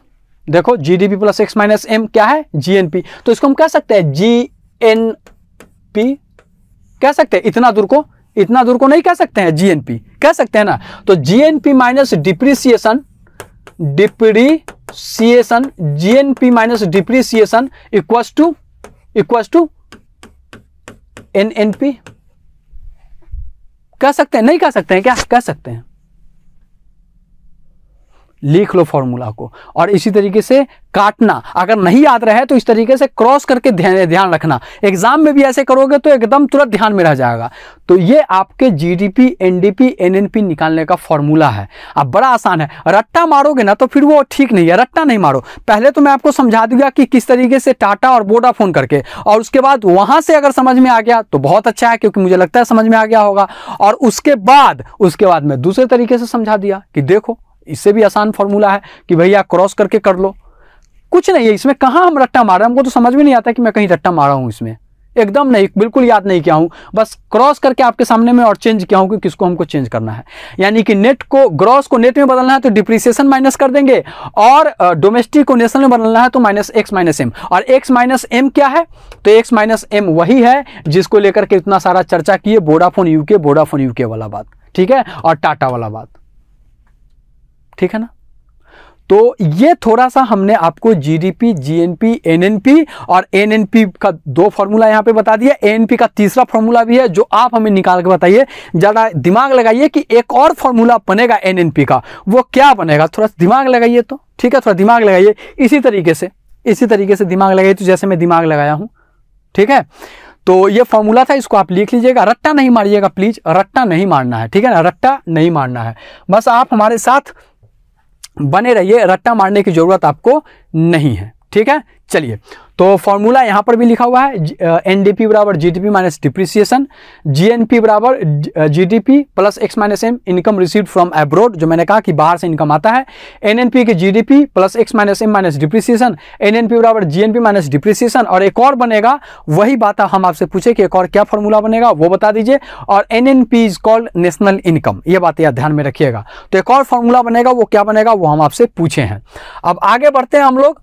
देखो G D P plus X minus M क्या है जी तो इसको हम कह सकते हैं जी एन पी कह सकते हैं इतना दूर को इतना दूर को नहीं कह सकते हैं जी कह सकते हैं ना तो G N P minus depreciation depreciation G N P minus depreciation equals to equals to N N P कह सकते हैं नहीं कह सकते हैं क्या कह सकते हैं लिख लो फॉर्मूला को और इसी तरीके से काटना अगर नहीं याद रहे तो इस तरीके से क्रॉस करके ध्यान रखना एग्जाम में भी ऐसे करोगे तो एकदम तुरंत ध्यान में रह जाएगा तो ये आपके जीडीपी एनडीपी एनएनपी निकालने का फॉर्मूला है अब बड़ा आसान है रट्टा मारोगे ना तो फिर वो ठीक नहीं है रट्टा नहीं मारो पहले तो मैं आपको समझा दूंगा कि किस तरीके से टाटा और वोडाफोन करके और उसके बाद वहां से अगर समझ में आ गया तो बहुत अच्छा है क्योंकि मुझे लगता है समझ में आ गया होगा और उसके बाद उसके बाद मैं दूसरे तरीके से समझा दिया कि देखो इससे भी आसान फॉर्मूला है कि भैया क्रॉस करके कर लो कुछ नहीं है इसमें कहाँ हम रट्टा मार रहे हैं हमको तो समझ में नहीं आता कि मैं कहीं रट्टा मारा हूँ इसमें एकदम नहीं बिल्कुल याद नहीं किया हूँ बस क्रॉस करके आपके सामने में और चेंज किया हूँ कि किसको हमको चेंज करना है यानी कि नेट को ग्रॉस को नेट में बदलना है तो डिप्रिसिएशन माइनस कर देंगे और डोमेस्टिक को नेशनल में बदलना है तो माइनस एक्स माइनस एम और एक्स माइनस एम क्या है तो एक्स माइनस एम वही है जिसको लेकर के इतना सारा चर्चा किए Vodafone U K Vodafone U वाला बात ठीक है और टाटा वाला बात ठीक है ना तो ये थोड़ा सा हमने आपको जीडीपी, जीएनपी, एनएनपी और एनएनपी का दो फॉर्मूला यहां पे बता दिया एनपी का तीसरा फॉर्मूला भी है जो आप हमें निकाल के बताइए ज्यादा दिमाग लगाइए कि एक और फॉर्मूला बनेगा एनएनपी का वो क्या बनेगा थोड़ा दिमाग लगाइए तो ठीक है थोड़ा दिमाग लगाइए इसी तरीके से इसी तरीके से दिमाग लगाइए तो जैसे मैं दिमाग लगाया हूं ठीक है तो ये फॉर्मूला था इसको आप लिख लीजिएगा रट्टा नहीं मारिएगा प्लीज़ रट्टा नहीं मारना है ठीक है ना रट्टा नहीं मारना है बस आप हमारे साथ बने रहिए रट्टा मारने की ज़रूरत आपको नहीं है ठीक है चलिए तो फॉर्मूला यहाँ पर भी लिखा हुआ है एनडीपी बराबर G D P minus depreciation G N P बराबर G D P plus X minus M income receive from abroad जो मैंने कहा कि बाहर से इनकम आता है एन एन पी के G D P plus X minus M minus depreciation N N P बराबर G N P minus depreciation और एक और बनेगा वही बात हम आपसे पूछे कि एक और क्या फॉर्मूला बनेगा वो बता दीजिए और N N P is called national income ये बात यह ध्यान में रखिएगा तो एक और फॉर्मूला बनेगा वो क्या बनेगा वो हम आपसे पूछे हैं अब आगे बढ़ते हैं हम लोग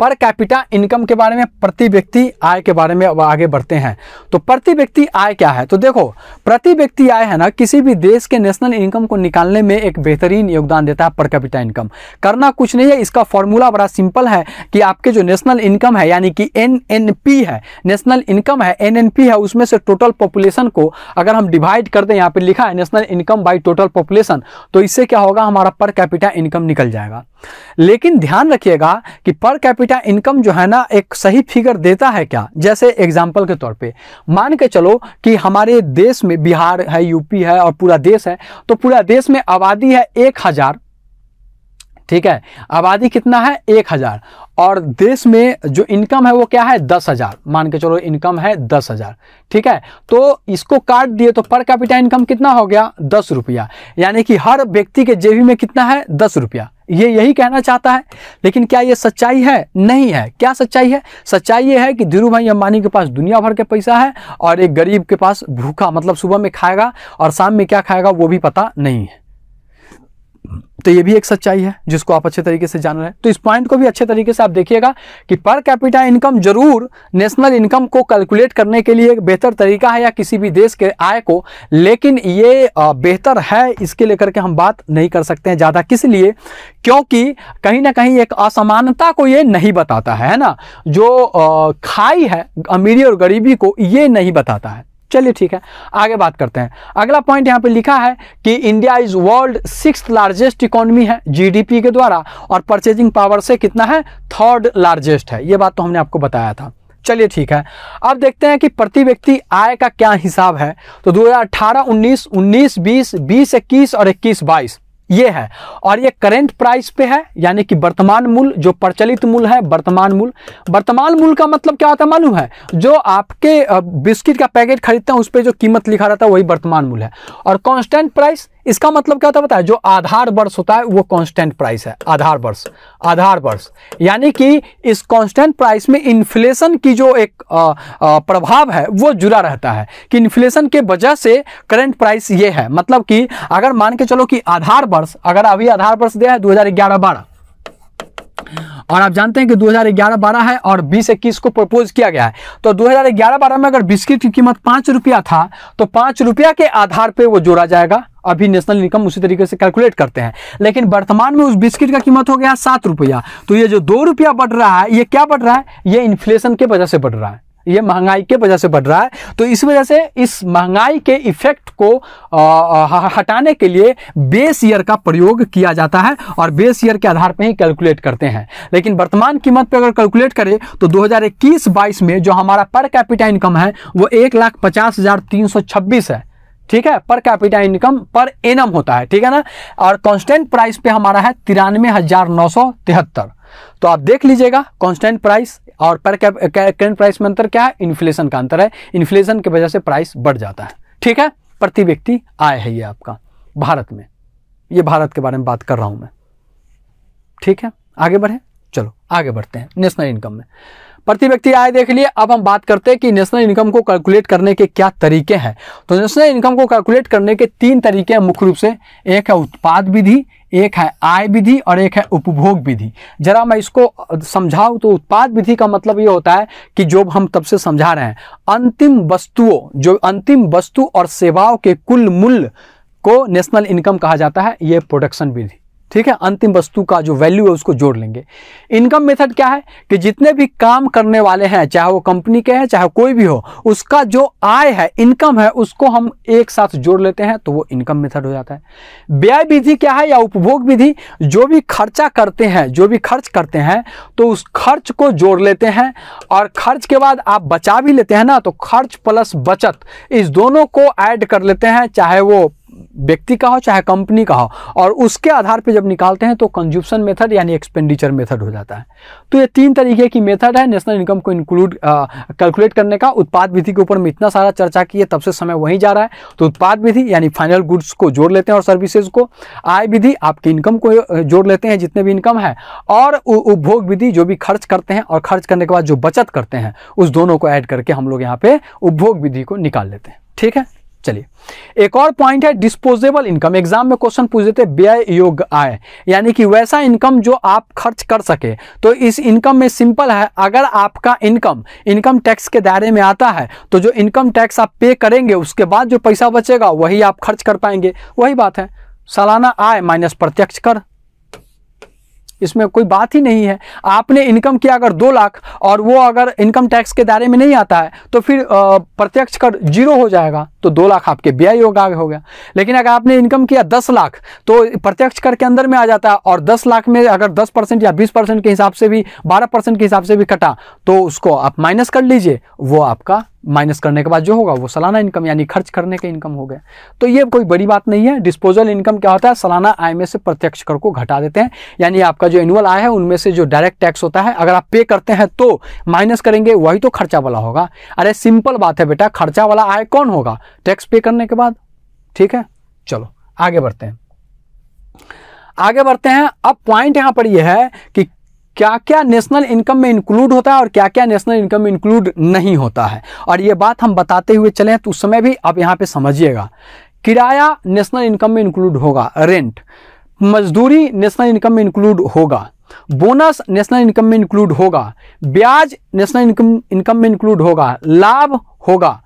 पर कैपिटा इनकम के बारे में प्रति व्यक्ति आय के बारे में अब आगे बढ़ते हैं तो प्रति व्यक्ति आय क्या है तो देखो प्रति व्यक्ति आय है ना किसी भी देश के नेशनल इनकम को निकालने में एक बेहतरीन योगदान देता है पर कैपिटा इनकम करना कुछ नहीं है इसका फॉर्मूला बड़ा सिंपल है कि आपके जो नेशनल इनकम है यानी कि एन एन पी है नेशनल इनकम है एन है उसमें से टोटल पॉपुलेशन को अगर हम डिवाइड कर दें यहाँ पर लिखा है national income by total population तो इससे क्या होगा हमारा पर कैपिटा इनकम निकल जाएगा लेकिन ध्यान रखिएगा कि पर कैपिटा इनकम जो है ना एक सही फिगर देता है क्या जैसे एग्जाम्पल के तौर पे मान के चलो कि हमारे देश में बिहार है यूपी है और पूरा देश है तो पूरा देश में आबादी है एक हज़ार ठीक है आबादी कितना है एक हज़ार और देश में जो इनकम है वो क्या है दस हज़ार मान के चलो इनकम है दस हज़ार ठीक है तो इसको काट दिए तो पर कैपिटा इनकम कितना हो गया दस रुपया यानी कि हर व्यक्ति के जेबी में कितना है दस रुपया ये यही कहना चाहता है लेकिन क्या ये सच्चाई है नहीं है क्या सच्चाई है सच्चाई ये है कि धीरू भाई अंबानी के पास दुनिया भर के पैसा है और एक गरीब के पास भूखा मतलब सुबह में खाएगा और शाम में क्या खाएगा वो भी पता नहीं है तो ये भी एक सच्चाई है जिसको आप अच्छे तरीके से जान रहे हैं तो इस पॉइंट को भी अच्छे तरीके से आप देखिएगा कि पर कैपिटा इनकम जरूर नेशनल इनकम को कैलकुलेट करने के लिए बेहतर तरीका है या किसी भी देश के आय को लेकिन ये बेहतर है इसके लेकर के हम बात नहीं कर सकते हैं ज़्यादा किस लिए क्योंकि कहीं ना कहीं एक असमानता को ये नहीं बताता है ना जो खाई है अमीरी और गरीबी को ये नहीं बताता है चलिए ठीक है आगे बात करते हैं अगला पॉइंट यहाँ पे लिखा है कि India is world six largest economy है जीडीपी के द्वारा और परचेजिंग पावर से कितना है थर्ड लार्जेस्ट है ये बात तो हमने आपको बताया था चलिए ठीक है अब देखते हैं कि प्रति व्यक्ति आय का क्या हिसाब है तो 2018, 19, 19, 20, 20, 21 और 21, 22 ये है और ये करेंट प्राइस पे है यानी कि वर्तमान मूल्य जो प्रचलित मूल्य है वर्तमान मूल्य वर्तमान मूल्य का मतलब क्या होता है मालूम है जो आपके बिस्किट का पैकेट खरीदते हैं उस पर जो कीमत लिखा रहता है वही वर्तमान मूल्य है और कांस्टेंट प्राइस इसका मतलब क्या होता है बताया जो आधार वर्ष होता है वो कांस्टेंट प्राइस है आधार वर्ष आधार वर्ष यानी कि इस कांस्टेंट प्राइस में इन्फ्लेशन की जो एक आ, आ, प्रभाव है वो जुड़ा रहता है कि इन्फ्लेशन के वजह से करंट प्राइस ये है मतलब कि अगर मान के चलो कि आधार वर्ष अगर अभी आधार वर्ष दिया है दो हज़ार ग्यारह बारह और आप जानते हैं कि 2011-12 है और बीस इक्कीस को प्रपोज किया गया है तो 2011-12 में अगर बिस्किट की कीमत पांच रुपया था तो पांच रुपया के आधार पर वो जोड़ा जाएगा अभी नेशनल इनकम उसी तरीके से कैलकुलेट करते हैं लेकिन वर्तमान में उस बिस्किट का कीमत हो गया सात रुपया तो ये जो दो रुपया बढ़ रहा है ये क्या बढ़ रहा है ये इन्फ्लेशन के वजह से बढ़ रहा है ये महंगाई के वजह से बढ़ रहा है तो इस वजह से इस महंगाई के इफेक्ट को आ, हटाने के लिए बेस ईयर का प्रयोग किया जाता है और बेस ईयर के आधार पर ही कैलकुलेट करते हैं लेकिन वर्तमान कीमत पर अगर कैलकुलेट करें तो 2021-22 में जो हमारा पर कैपिटा इनकम है वो एक लाख पचास हज़ार तीन सौ छब्बीस है ठीक है पर कैपिटा इनकम पर एनम होता है ठीक है ना और कांस्टेंट प्राइस पे हमारा है तिरानवे हजार नौ सौ तिहत्तर तो आप देख लीजिएगा कांस्टेंट प्राइस और पर करंट प्राइस में अंतर क्या है इन्फ्लेशन का अंतर है इन्फ्लेशन की वजह से प्राइस बढ़ जाता है ठीक है प्रति व्यक्ति आय है ये आपका भारत में ये भारत के बारे में बात कर रहा हूं मैं ठीक है आगे बढ़े चलो आगे बढ़ते हैं नेशनल इनकम में प्रति व्यक्ति आय देख लिए अब हम बात करते हैं कि नेशनल इनकम को कैलकुलेट करने के क्या तरीके हैं तो नेशनल इनकम को कैलकुलेट करने के तीन तरीके हैं मुख्य रूप से एक है उत्पाद विधि एक है आय विधि और एक है उपभोग विधि जरा मैं इसको समझाऊं तो उत्पाद विधि का मतलब ये होता है कि जो हम तब से समझा रहे हैं अंतिम वस्तुओं जो अंतिम वस्तु और सेवाओं के कुल मूल्य को नेशनल इनकम कहा जाता है ये प्रोडक्शन विधि ठीक है अंतिम वस्तु का जो वैल्यू है उसको जोड़ लेंगे इनकम मेथड क्या है कि जितने भी काम करने वाले हैं चाहे वो कंपनी के हैं चाहे कोई भी हो उसका जो आय है इनकम है उसको हम एक साथ जोड़ लेते हैं तो वो इनकम मेथड हो जाता है व्यय विधि क्या है या उपभोग विधि जो भी खर्चा करते हैं जो भी खर्च करते हैं तो उस खर्च को जोड़ लेते हैं और खर्च के बाद आप बचा भी लेते हैं ना तो खर्च प्लस बचत इस दोनों को ऐड कर लेते हैं चाहे वो व्यक्ति का हो चाहे कंपनी का हो और उसके आधार पर जब निकालते हैं तो कंज्यूप्शन मेथड यानी एक्सपेंडिचर मेथड हो जाता है तो ये तीन तरीके की मेथड है नेशनल इनकम को इंक्लूड कैलकुलेट करने का उत्पाद विधि के ऊपर में इतना सारा चर्चा है तब से समय वहीं जा रहा है तो उत्पाद विधि यानी फाइनल गुड्स को जोड़ लेते हैं और सर्विसेज को आय विधि आपकी इनकम को जोड़ लेते हैं जितने भी इनकम है और उपभोग विधि जो भी खर्च करते हैं और खर्च करने के बाद जो बचत करते हैं उस दोनों को ऐड करके हम लोग यहाँ पे उपभोग विधि को निकाल लेते हैं ठीक है चलिए एक और पॉइंट है डिस्पोजेबल इनकम एग्जाम में क्वेश्चन पूछ देते व्यय योग्य आय यानी कि वैसा इनकम जो आप खर्च कर सके तो इस इनकम में सिंपल है अगर आपका इनकम इनकम टैक्स के दायरे में आता है तो जो इनकम टैक्स आप पे करेंगे उसके बाद जो पैसा बचेगा वही आप खर्च कर पाएंगे वही बात है सालाना आय माइनस प्रत्यक्ष कर इसमें कोई बात ही नहीं है आपने इनकम किया अगर दो लाख और वो अगर इनकम टैक्स के दायरे में नहीं आता है तो फिर प्रत्यक्ष कर जीरो हो जाएगा तो दो लाख आपके व्यय योग हो गया लेकिन अगर आपने इनकम किया दस लाख तो प्रत्यक्ष कर के अंदर में आ जाता है और दस लाख में अगर दस परसेंट या बीस परसेंट के हिसाब से भी बारह परसेंट के हिसाब से भी कटा तो उसको आप माइनस कर लीजिए वो आपका माइनस करने के बाद जो होगा वो सालाना इनकम यानी खर्च करने के इनकम हो गया तो ये कोई बड़ी बात नहीं है डिस्पोजल इनकम क्या होता है सालाना आय में से प्रत्यक्ष कर को घटा देते हैं यानी आपका जो एनुअल आय है उनमें से जो डायरेक्ट टैक्स होता है अगर आप पे करते हैं तो माइनस करेंगे वही तो खर्चा वाला होगा अरे सिंपल बात है बेटा खर्चा वाला आय कौन होगा टैक्स पे करने के बाद ठीक है चलो आगे बढ़ते हैं आगे बढ़ते हैं अब पॉइंट यहां पर यह है कि क्या क्या नेशनल इनकम में इंक्लूड होता है और क्या क्या नेशनल इनकम में इंक्लूड नहीं होता है और ये बात हम बताते हुए चले तो उस समय भी आप यहां पे समझिएगा किराया नेशनल इनकम में इंक्लूड होगा रेंट मजदूरी नेशनल इनकम में इंक्लूड होगा बोनस नेशनल इनकम में इंक्लूड होगा ब्याज नेशनल इनकम इनकम में इंक्लूड होगा लाभ होगा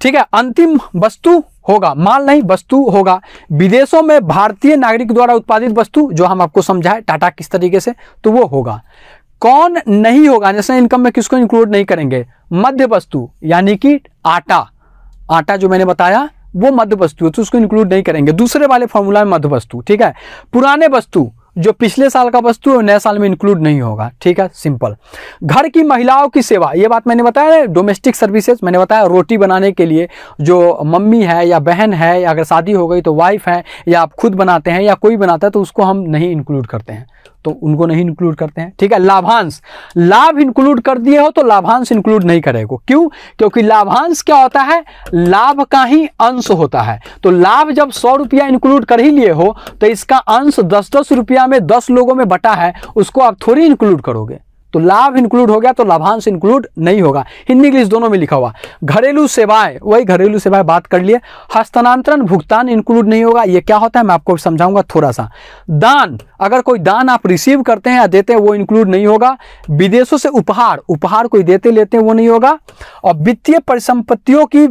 ठीक है अंतिम वस्तु होगा माल नहीं वस्तु होगा विदेशों में भारतीय नागरिक द्वारा उत्पादित वस्तु जो हम आपको समझाए टाटा किस तरीके से तो वो होगा कौन नहीं होगा नेशनल इनकम में किसको इंक्लूड नहीं करेंगे मध्य वस्तु यानी कि आटा आटा जो मैंने बताया वो मध्य वस्तु है तो उसको इंक्लूड नहीं करेंगे दूसरे वाले फॉर्मूला में मध्य वस्तु ठीक है पुराने वस्तु जो पिछले साल का वस्तु है नए साल में इंक्लूड नहीं होगा ठीक है सिंपल घर की महिलाओं की सेवा ये बात मैंने बताया ना डोमेस्टिक सर्विसेज मैंने बताया रोटी बनाने के लिए जो मम्मी है या बहन है या अगर शादी हो गई तो वाइफ है या आप खुद बनाते हैं या कोई बनाता है तो उसको हम नहीं इंक्लूड करते हैं तो उनको नहीं इंक्लूड करते हैं ठीक है लाभांश लाभ इंक्लूड कर दिए हो तो लाभांश इंक्लूड नहीं करेगा क्यों क्योंकि लाभांश क्या होता है लाभ का ही अंश होता है तो लाभ जब सौ रुपया इंक्लूड कर ही लिए हो तो इसका अंश दस दस रुपया में दस लोगों में बटा है उसको आप थोड़ी इंक्लूड करोगे तो लाभ इंक्लूड हो गया तो लाभांश इंक्लूड नहीं होगा हिंदी इंग्लिश दोनों में लिखा हुआ घरेलू सेवाएं वही घरेलू सेवाएं बात कर लिए हस्तांतरण भुगतान इंक्लूड नहीं होगा ये क्या होता है मैं आपको समझाऊंगा थोड़ा सा दान अगर कोई दान आप रिसीव करते हैं या देते हैं वो इंक्लूड नहीं होगा विदेशों से उपहार उपहार कोई देते लेते हैं वो नहीं होगा और वित्तीय परिसंपत्तियों की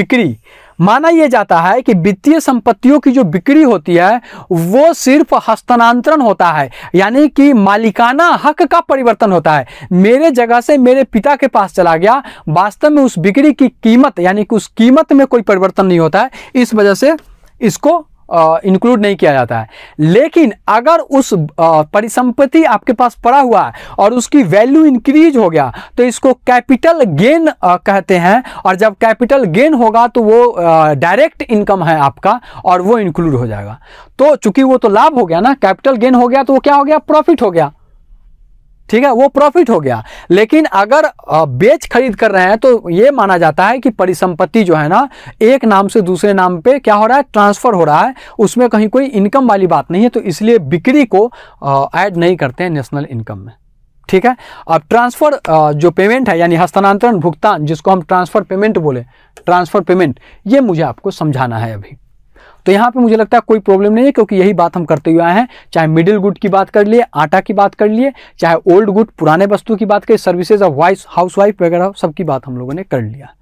बिक्री माना यह जाता है कि वित्तीय संपत्तियों की जो बिक्री होती है वो सिर्फ हस्तांतरण होता है यानी कि मालिकाना हक का परिवर्तन होता है मेरे जगह से मेरे पिता के पास चला गया वास्तव में उस बिक्री की कीमत यानी कि उस कीमत में कोई परिवर्तन नहीं होता है इस वजह से इसको इंक्लूड नहीं किया जाता है लेकिन अगर उस परिसंपत्ति आपके पास पड़ा हुआ है और उसकी वैल्यू इंक्रीज हो गया तो इसको कैपिटल गेन कहते हैं और जब कैपिटल गेन होगा तो वो डायरेक्ट इनकम है आपका और वो इंक्लूड हो जाएगा तो चूंकि वो तो लाभ हो गया ना कैपिटल गेन हो गया तो वो क्या हो गया प्रॉफिट हो गया ठीक है वो प्रॉफिट हो गया लेकिन अगर बेच खरीद कर रहे हैं तो ये माना जाता है कि परिसंपत्ति जो है ना एक नाम से दूसरे नाम पे क्या हो रहा है ट्रांसफ़र हो रहा है उसमें कहीं कोई इनकम वाली बात नहीं है तो इसलिए बिक्री को ऐड नहीं करते हैं नेशनल इनकम में ठीक है अब ट्रांसफ़र जो पेमेंट है यानी हस्तांतरण भुगतान जिसको हम ट्रांसफ़र पेमेंट बोले ट्रांसफ़र पेमेंट ये मुझे आपको समझाना है अभी तो यहाँ पे मुझे लगता है कोई प्रॉब्लम नहीं है क्योंकि यही बात हम करते हुए आए हैं चाहे मिडिल गुड की बात कर लिए आटा की बात कर लिए चाहे ओल्ड गुड पुराने वस्तु की बात करिए सर्विसेज ऑफ वाइस हाउस वाइफ वगैरह सबकी बात हम लोगों ने कर लिया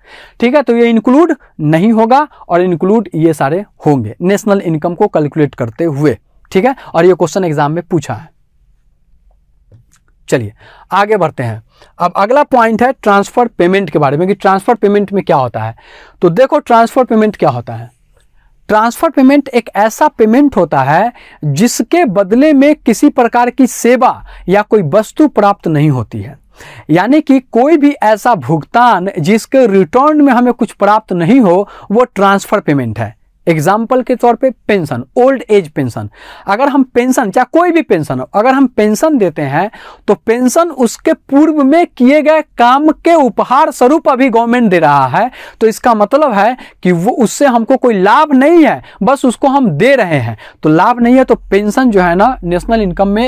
ठीक है तो ये इंक्लूड नहीं होगा और इंक्लूड ये सारे होंगे नेशनल इनकम को कैलकुलेट करते हुए ठीक है और ये क्वेश्चन एग्जाम में पूछा है चलिए आगे बढ़ते हैं अब अगला पॉइंट है ट्रांसफ़र पेमेंट के बारे में कि ट्रांसफ़र पेमेंट में क्या होता है तो देखो ट्रांसफ़र पेमेंट क्या होता है ट्रांसफर पेमेंट एक ऐसा पेमेंट होता है जिसके बदले में किसी प्रकार की सेवा या कोई वस्तु प्राप्त नहीं होती है यानी कि कोई भी ऐसा भुगतान जिसके रिटर्न में हमें कुछ प्राप्त नहीं हो वो ट्रांसफ़र पेमेंट है एग्जाम्पल के तौर पे पेंशन ओल्ड एज पेंशन अगर हम पेंशन चाहे कोई भी पेंशन हो अगर हम पेंशन देते हैं तो पेंशन उसके पूर्व में किए गए काम के उपहार स्वरूप अभी गवर्नमेंट दे रहा है तो इसका मतलब है कि वो उससे हमको कोई लाभ नहीं है बस उसको हम दे रहे हैं तो लाभ नहीं है तो पेंशन जो है ना नेशनल इनकम में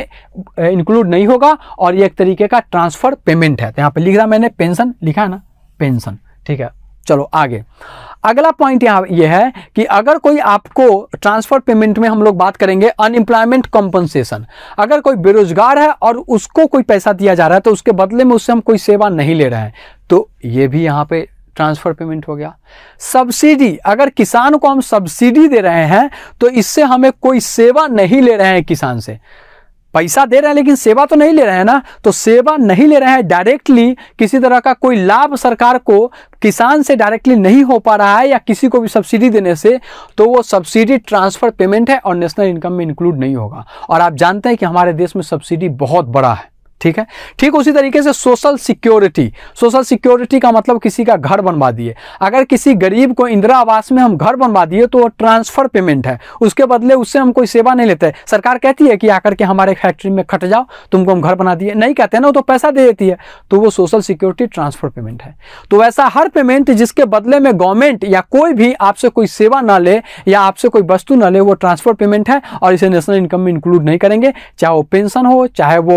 इंक्लूड नहीं होगा और ये एक तरीके का ट्रांसफर पेमेंट है तो यहाँ पर लिख रहा मैंने पेंशन लिखा है ना पेंशन ठीक है चलो आगे अगला पॉइंट यहाँ ये है कि अगर कोई आपको ट्रांसफ़र पेमेंट में हम लोग बात करेंगे अनएम्प्लॉयमेंट कॉम्पनसेशन अगर कोई बेरोजगार है और उसको कोई पैसा दिया जा रहा है तो उसके बदले में उससे हम कोई सेवा नहीं ले रहे हैं तो ये भी यहाँ पे ट्रांसफ़र पेमेंट हो गया सब्सिडी अगर किसान को हम सब्सिडी दे रहे हैं तो इससे हमें कोई सेवा नहीं ले रहे हैं किसान से पैसा दे रहे हैं लेकिन सेवा तो नहीं ले रहे हैं ना तो सेवा नहीं ले रहे हैं डायरेक्टली किसी तरह का कोई लाभ सरकार को किसान से डायरेक्टली नहीं हो पा रहा है या किसी को भी सब्सिडी देने से तो वो सब्सिडी ट्रांसफ़र पेमेंट है और नेशनल इनकम में इंक्लूड नहीं होगा और आप जानते हैं कि हमारे देश में सब्सिडी बहुत बड़ा है ठीक है ठीक उसी तरीके से सोशल सिक्योरिटी सोशल सिक्योरिटी का मतलब किसी का घर बनवा दिए अगर किसी गरीब को इंदिरा आवास में हम घर बनवा दिए तो वो ट्रांसफर पेमेंट है उसके बदले उससे हम कोई सेवा नहीं लेते सरकार कहती है कि आकर के हमारे फैक्ट्री में खट जाओ तुमको हम घर बना दिए नहीं कहते ना वो तो पैसा दे देती है तो वो सोशल सिक्योरिटी ट्रांसफर पेमेंट है तो वैसा हर पेमेंट जिसके बदले में गवर्नमेंट या कोई भी आपसे कोई सेवा ना ले या आपसे कोई वस्तु ना ले वो ट्रांसफर पेमेंट है और इसे नेशनल इनकम में इंक्लूड नहीं करेंगे चाहे वो पेंशन हो चाहे वो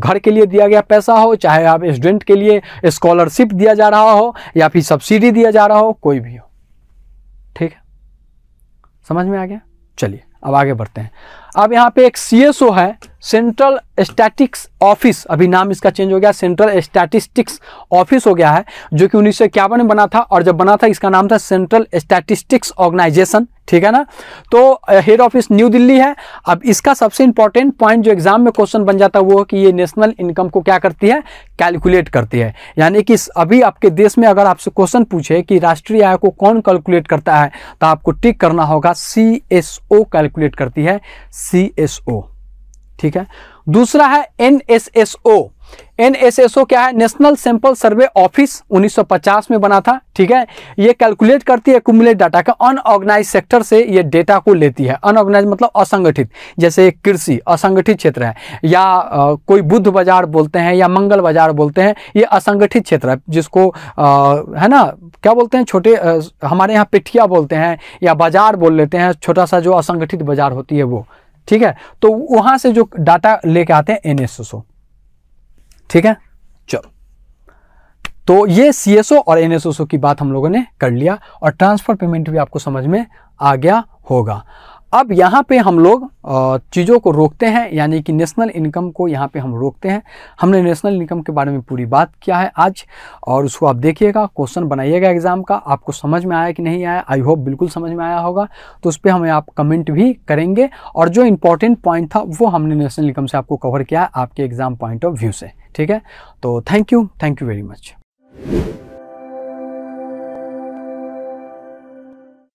घर के लिए दिया गया पैसा हो चाहे आप स्टूडेंट के लिए स्कॉलरशिप दिया जा रहा हो या फिर सब्सिडी दिया जा रहा हो कोई भी हो ठीक है समझ में आ गया चलिए अब आगे बढ़ते हैं अब यहाँ पे एक सी है सेंट्रल स्टैटिक्स ऑफिस अभी नाम इसका चेंज हो गया सेंट्रल स्टैटिस्टिक्स ऑफिस हो गया है जो कि उन्नीस में बना था और जब बना था इसका नाम था सेंट्रल स्टैटिस्टिक्स ऑर्गेनाइजेशन ठीक है ना तो हेड ऑफिस न्यू दिल्ली है अब इसका सबसे इंपॉर्टेंट पॉइंट जो एग्जाम में क्वेश्चन बन जाता है वो है कि ये नेशनल इनकम को क्या करती है कैलकुलेट करती है यानी कि अभी आपके देश में अगर आपसे क्वेश्चन पूछे कि राष्ट्रीय आय को कौन कैलकुलेट करता है तो आपको टिक करना होगा सी कैलकुलेट करती है सी ठीक है दूसरा है एनएसएसओ एनएसएसओ क्या है नेशनल सैंपल सर्वे ऑफिस 1950 में बना था ठीक है ये कैलकुलेट करती है कुमुलेट डाटा का अनऑर्गेनाइज सेक्टर से ये डेटा को लेती है अनऑर्गेनाइज मतलब असंगठित जैसे कृषि असंगठित क्षेत्र है या आ, कोई बुद्ध बाजार बोलते हैं या मंगल बाजार बोलते हैं ये असंगठित क्षेत्र है जिसको आ, है ना क्या बोलते हैं छोटे आ, हमारे यहाँ पिठिया बोलते हैं या बाजार बोल लेते हैं छोटा सा जो असंगठित बाजार होती है वो ठीक है तो वहां से जो डाटा लेके आते हैं एनएसएसओ ठीक है चलो तो ये सीएसओ और एनएसएसओ की बात हम लोगों ने कर लिया और ट्रांसफर पेमेंट भी आपको समझ में आ गया होगा अब यहाँ पे हम लोग चीज़ों को रोकते हैं यानी कि नेशनल इनकम को यहाँ पे हम रोकते हैं हमने नेशनल इनकम के बारे में पूरी बात किया है आज और उसको आप देखिएगा क्वेश्चन बनाइएगा एग्ज़ाम का आपको समझ में आया कि नहीं आया आई होप बिल्कुल समझ में आया होगा तो उस पर हमें आप कमेंट भी करेंगे और जो इंपॉर्टेंट पॉइंट था वो हमने नेशनल इनकम से आपको कवर किया है आपके एग्ज़ाम पॉइंट ऑफ व्यू से ठीक है तो thank you thank you very much